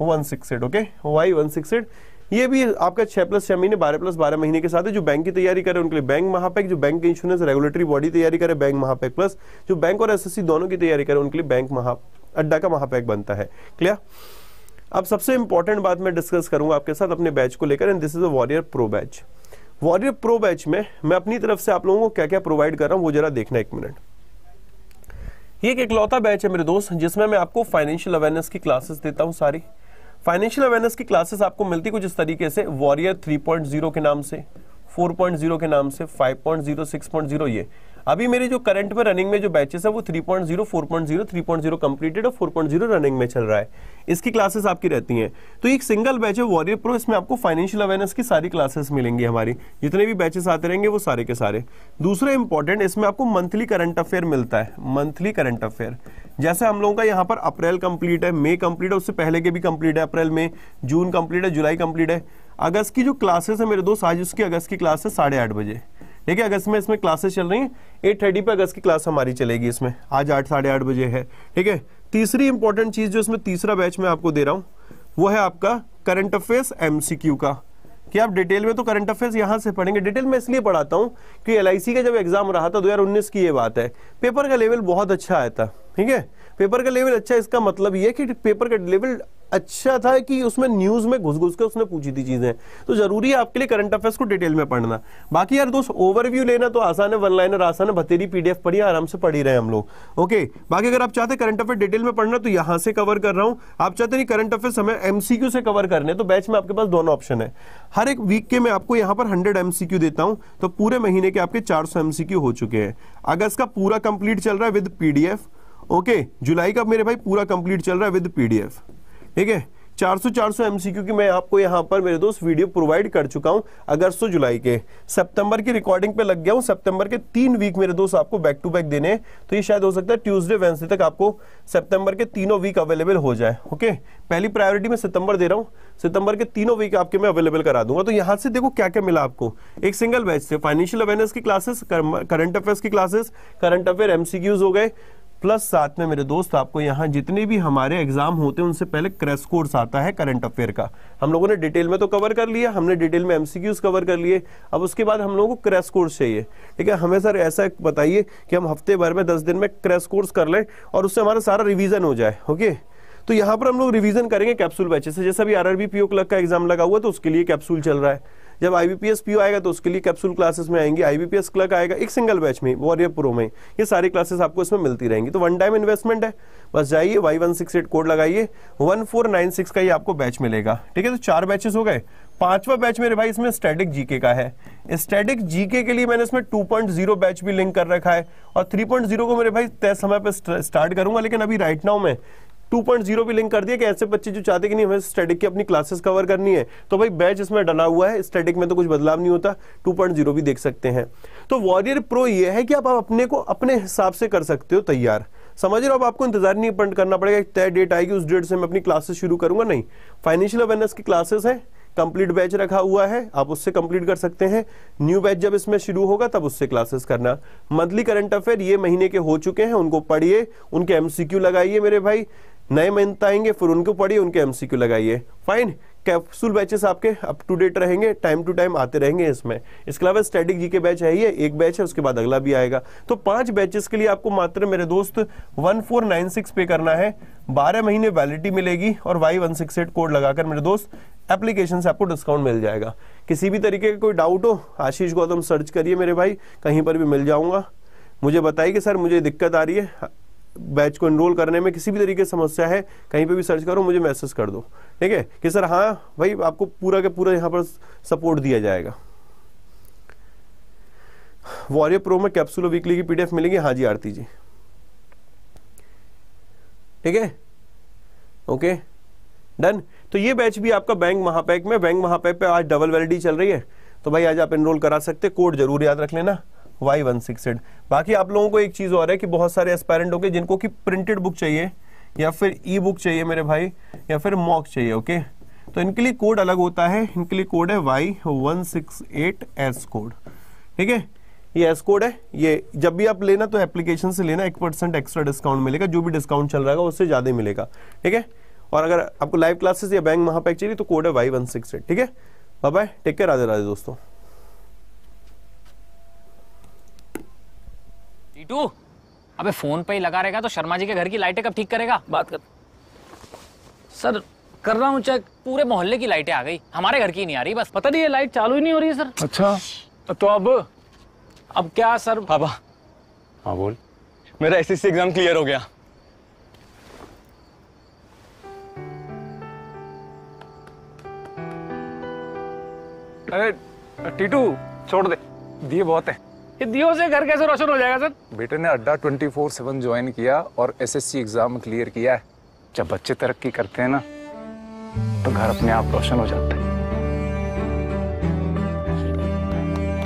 one six eight okay Y one six eight ये भी आपका छह प्लस छह महीने बारह प्लस बारह महीने के साथ है जो बैंक की तैयारी करे उनके लिए बैंक महापैक जो बैंक इंश्योरेंस रेगुलेटरी बॉडी तैयारी करे बैंक महापैक प्लस जो बैंक और एसएससी दोनों की तैयारी करे उनके लिए बैंक महा अड्डा का महापैक बनता है क्लियर अब सबसे इंपॉर्टेंट बात मैं डिस्कस करूंगा आपके साथ अपने बैच को लेकर and this is a warrior pro batch warrior pro batch में मैं अपनी तरफ से आप लोगों को क्या क्या प्रोवाइड कर रहा हूँ वो जरा देखना एक मिनट ये एक इकलौता बैच है मेरे दोस्त जिसमें मैं आपको फाइनेंशियल अवेयरनेस की क्लासेस देता हूँ सारी फाइनेंशियल अवेयरनेस की क्लासेस आपको मिलती कुछ इस तरीके से वॉरियर 3.0 के नाम से 4.0 के नाम से 5.0 6.0 ये अभी मेरे जो करंट में रनिंग में जो बैचेस है वो 3.0 4.0 3.0 कंप्लीटेड और 4.0 रनिंग में चल रहा है इसकी क्लासेस आपकी रहती हैं तो एक सिंगल बैच है वॉरियर प्रो इसमें आपको फाइनेंशियल अवेयरनेस की सारी क्लासेस मिलेंगी हमारी जितने भी बैचेस आते रहेंगे वो सारे के सारे दूसरा इंपॉर्टेंट इसमें आपको मंथली करंट अफेयर मिलता है मंथली करंट अफेयर जैसे हम लोगों का यहाँ पर अप्रैल कंप्लीट है मई कंप्लीट है उससे पहले के भी कंप्लीट है अप्रैल में जून कंप्लीट है जुलाई कंप्लीट है अगस्त की जो क्लासेस है मेरे दोस्त आज उसकी अगस्त की क्लास है साढ़े आठ बजे ठीक है अगस्त में इसमें क्लासेस चल रही हैं एट थर्टी पर अगस्त की क्लास हमारी चलेगी इसमें आज आठ साढ़े आठ बजे है ठीक है तीसरी इंपॉर्टेंट चीज़ जो इसमें तीसरा बैच में आपको दे रहा हूँ वो है आपका करंट अफेयर्स एमसीक्यू का कि आप डिटेल में तो करंट अफेयर्स यहाँ से पढ़ेंगे डिटेल में इसलिए पढ़ाता हूँ कि एल का जब एग्जाम रहा था उन्नीस की ये बात है पेपर का लेवल बहुत अच्छा आया था ठीक है पेपर का लेवल अच्छा इसका मतलब ये कि पेपर का लेवल अच्छा था कि उसमें न्यूज में घुस घुस के उसने पूछी थी चीजें तो जरूरी है आपके लिए करंट अफेयर्स को डिटेल में पढ़ना बाकी यार दोस्त ओवरव्यू लेना तो आसान है वन लाइनर आसान है भतेरी पीडीएफ पढ़िए आराम से पढ़ी रहे हम लोग ओके बाकी अगर आप चाहते करंट अफेयर डिटेल में पढ़ना तो यहां से कवर कर रहा हूं आप चाहते नहीं करंट अफेयर हमें एमसीक्यू से कवर करने तो बैच में आपके पास दोनों ऑप्शन है हर एक वीक के मैं आपको यहां पर हंड्रेड एमसीक्यू देता हूं तो पूरे महीने के आपके चार एमसीक्यू हो चुके हैं अगस्त का पूरा कंप्लीट चल रहा है विद पीडीएफ ओके okay, जुलाई का मेरे भाई पूरा कंप्लीट चल रहा है विद पीडीएफ ठीक है 400 400 एमसीक्यू की मैं आपको यहां पर मेरे दोस्त वीडियो प्रोवाइड कर चुका हूं अगस्त जुलाई के सितंबर की रिकॉर्डिंग पे लग गया हूं सितंबर के तीन वीक मेरे दोस्त आपको बैक टू बैक देने तो ये शायद हो सकता है ट्यूसडे वेंसडे तक आपको सितंबर के तीनों वीक अवेलेबल हो जाए ओके पहली प्रायोरिटी में सितंबर दे रहा हूँ सितंबर के तीनों वीक आपके मैं अवेलेबल करा दूंगा तो यहाँ से देखो क्या क्या मिला आपको एक सिंगल बैच से फाइनेंशियल अवेयरनेस की क्लासेस करंट अफेयर्स की क्लासेस करंट अफेयर एमसीक्यूज हो गए प्लस साथ में मेरे दोस्त आपको यहाँ जितने भी हमारे एग्जाम होते हैं उनसे पहले क्रेस कोर्स आता है करंट अफेयर का हम लोगों ने डिटेल में तो कवर कर लिया हमने डिटेल में एमसीक्यूज कवर कर लिए अब उसके बाद हम लोगों को क्रेस कोर्स चाहिए ठीक है हमें सर ऐसा बताइए कि हम हफ्ते भर में दस दिन में क्रेस कोर्स कर लें और उससे हमारा सारा रिविजन हो जाए ओके तो यहाँ पर हम लोग रिविजन करेंगे कैप्सूल बैचे से जैसा भी आर आर बी पी का एग्जाम लगा हुआ है तो उसके लिए कैप्सूल चल रहा है जब आईबीपीएस पीओ आएगा तो उसके लिए कैप्सूल क्लासेस में आएंगी आईबीपीएस क्लर्क आएगा एक सिंगल बैच में वॉरियर प्रो में ये सारी क्लासेस आपको इसमें मिलती रहेंगी तो वन टाइम इन्वेस्टमेंट है बस जाइए Y one six eight code लगाइए वन फोर नाइन सिक्स का ही आपको बैच मिलेगा ठीक है तो चार बैचेस हो गए पांचवा बैच मेरे भाई इसमें स्टैटिक जीके का है स्टैटिक जीके के लिए मैंने इसमें 2.0 बैच भी लिंक कर रखा है और 3.0 को मेरे भाई तय समय पर स्टार्ट करूंगा लेकिन अभी राइट नाउ मैं 2.0 भी लिंक कर दिया कि ऐसे बच्चे जो चाहते कि नहीं हमें स्टैटिक की अपनी क्लासेस कवर करनी है तो भाई बैच इसमें डला हुआ है स्टैटिक में तो कुछ बदलाव नहीं होता 2.0 भी देख सकते हैं तो वॉरियर प्रो ये है कि आप अपने को अपने हिसाब से कर सकते हो तैयार समझ रहे हो अब आपको इंतजार नहीं पंड करना पड़ेगा तय डेट आएगी उस डेट से मैं अपनी क्लासेस शुरू करूंगा नहीं फाइनेंशियल अवेयरनेस की क्लासेस है कंप्लीट बैच रखा हुआ है आप उससे कंप्लीट कर सकते हैं न्यू बैच जब इसमें शुरू होगा तब उससे क्लासेस करना मंथली करंट अफेयर ये महीने के हो चुके हैं उनको पढ़िए उनके एमसीक्यू लगाइए मेरे भाई नए मंथ आएंगे फिर उनको पढ़िए उनके एमसीक्यू लगाइए फाइन कैप्सूल बैचेस आपके अप टू डेट रहेंगे टाइम टू टाइम आते रहेंगे इसमें इसके अलावा स्टैटिक जी के बैच है ये एक बैच है उसके बाद अगला भी आएगा तो पांच बैचेस के लिए आपको मात्र मेरे दोस्त 1496 पे करना है 12 महीने वैलिडिटी मिलेगी और Y one six eight code लगाकर मेरे दोस्त एप्लीकेशन से आपको डिस्काउंट मिल जाएगा किसी भी तरीके का कोई डाउट हो आशीष गौतम सर्च करिए मेरे भाई कहीं पर भी मिल जाऊंगा मुझे बताइए कि सर मुझे दिक्कत आ रही है बैच को इनरोल करने में किसी भी तरीके की समस्या है कहीं पे भी सर्च करो मुझे मैसेज कर दो ठीक है कि सर हाँ भाई आपको पूरा के पूरा यहाँ पर सपोर्ट दिया जाएगा वॉरियर प्रो में कैप्सूल वीकली की पीडीएफ मिलेगी हाँ जी आरती जी ठीक है ओके डन तो ये बैच भी आपका बैंक महापैक में बैंक महापैक पे आज डबल वैलिडी चल रही है तो भाई आज आप इनरोल करा सकते कोड जरूर याद रख लेना वाई वन सिक्स एट बाकी आप लोगों को एक चीज़ और है कि बहुत सारे एस्पेरेंट होंगे जिनको कि प्रिंटेड बुक चाहिए या फिर ई बुक चाहिए मेरे भाई या फिर मॉक चाहिए ओके तो इनके लिए कोड अलग होता है इनके लिए कोड है Y one six eight S code ठीक है ये एस कोड है ये जब भी आप लेना तो एप्लीकेशन से लेना एक परसेंट एक्स्ट्रा डिस्काउंट मिलेगा जो भी डिस्काउंट चल रहा है उससे ज़्यादा मिलेगा ठीक है और अगर आपको लाइव क्लासेस या बैंक महापैक चाहिए तो कोड है वाई वन सिक्स एट ठीक है bye bye take care Radhe Radhe दोस्तों बिट्टू अबे फोन पे ही लगा रहेगा तो शर्मा जी के घर की लाइटें कब ठीक करेगा बात कर सर कर रहा हूँ चेक पूरे मोहल्ले की लाइटें आ गई हमारे घर की नहीं आ रही बस पता नहीं ये लाइट चालू ही नहीं हो रही है सर अच्छा तो अब अब क्या सर बाबा हाँ बोल मेरा सी एग्जाम क्लियर हो गया अरे टीटू छोड़ दे दिए बहुत है ये दियो से घर कैसे रोशन हो जाएगा सर बेटे ने अड्डा फोर सेवन ज्वाइन किया और S S C exam clear किया है जब बच्चे तरक्की करते हैं ना तो घर अपने आप रोशन हो जाता है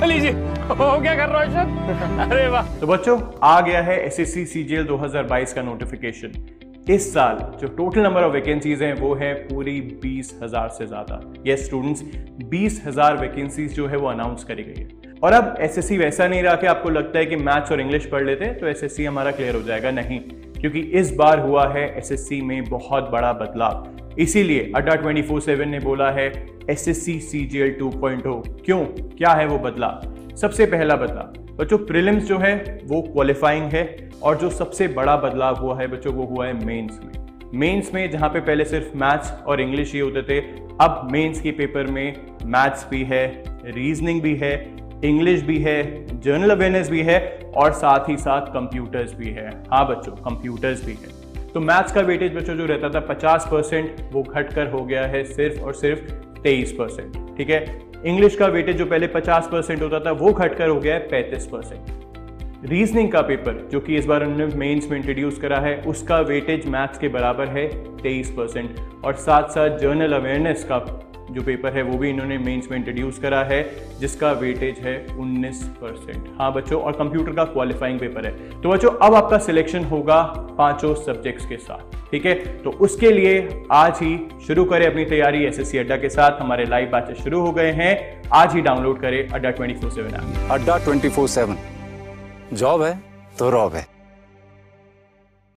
लीजिए हो गया घर रोशन अरे वाह तो बच्चों आ गया है 2022 का नोटिफिकेशन इस साल जो टोटल नंबर ऑफ वैकेंसीज हैं वो है पूरी बीस हजार से ज़्यादा ये स्टूडेंट्स बीस हजार वैकेंसीज जो है वो अनाउंस करी गई है और अब एस वैसा नहीं रहा कि आपको लगता है कि मैथ्स और इंग्लिश पढ़ लेते तो एस हमारा क्लियर हो जाएगा नहीं क्योंकि इस बार हुआ है एस में बहुत बड़ा बदलाव इसीलिए अड्डा ट्वेंटी फोर सेवन ने बोला है S S C C G L two point हो क्यों क्या है वो बदलाव सबसे पहला बदलाव बच्चों प्रिलिम्स जो है वो क्वालिफाइंग है और जो सबसे बड़ा बदलाव हुआ है बच्चों वो हुआ है मेंस में मेंस में जहां पे पहले सिर्फ मैथ्स और इंग्लिश ही होते थे अब मेंस के पेपर में मैथ्स भी है रीजनिंग भी है इंग्लिश भी है जनरल अवेयरनेस भी है और साथ ही साथ कंप्यूटर्स भी है हाँ बच्चों कंप्यूटर्स भी है तो मैथ्स का वेटेज बच्चों जो रहता था पचास परसेंट वो घटकर हो गया है सिर्फ और सिर्फ तेईस परसेंट ठीक है इंग्लिश का वेटेज जो पहले पचास परसेंट होता था वो घटकर हो गया है पैंतीस परसेंट रीजनिंग का पेपर जो कि इस बार उन्होंने मेंस में इंट्रोड्यूस करा है उसका वेटेज मैथ्स के बराबर है तेईस परसेंट और साथ साथ जर्नल अवेयरनेस का जो पेपर है वो भी इन्होंने मेंस में इंट्रोड्यूस करा है जिसका वेटेज है 19 परसेंट हाँ बच्चों और कंप्यूटर का क्वालिफाइंग पेपर है तो बच्चों अब आपका सिलेक्शन होगा पांचों सब्जेक्ट्स के साथ ठीक है तो उसके लिए आज ही शुरू करें अपनी तैयारी एस एस अड्डा के साथ हमारे लाइव बातचीत शुरू हो गए हैं आज ही डाउनलोड करें Adda twenty four seven Adda twenty four seven job है तो रॉब है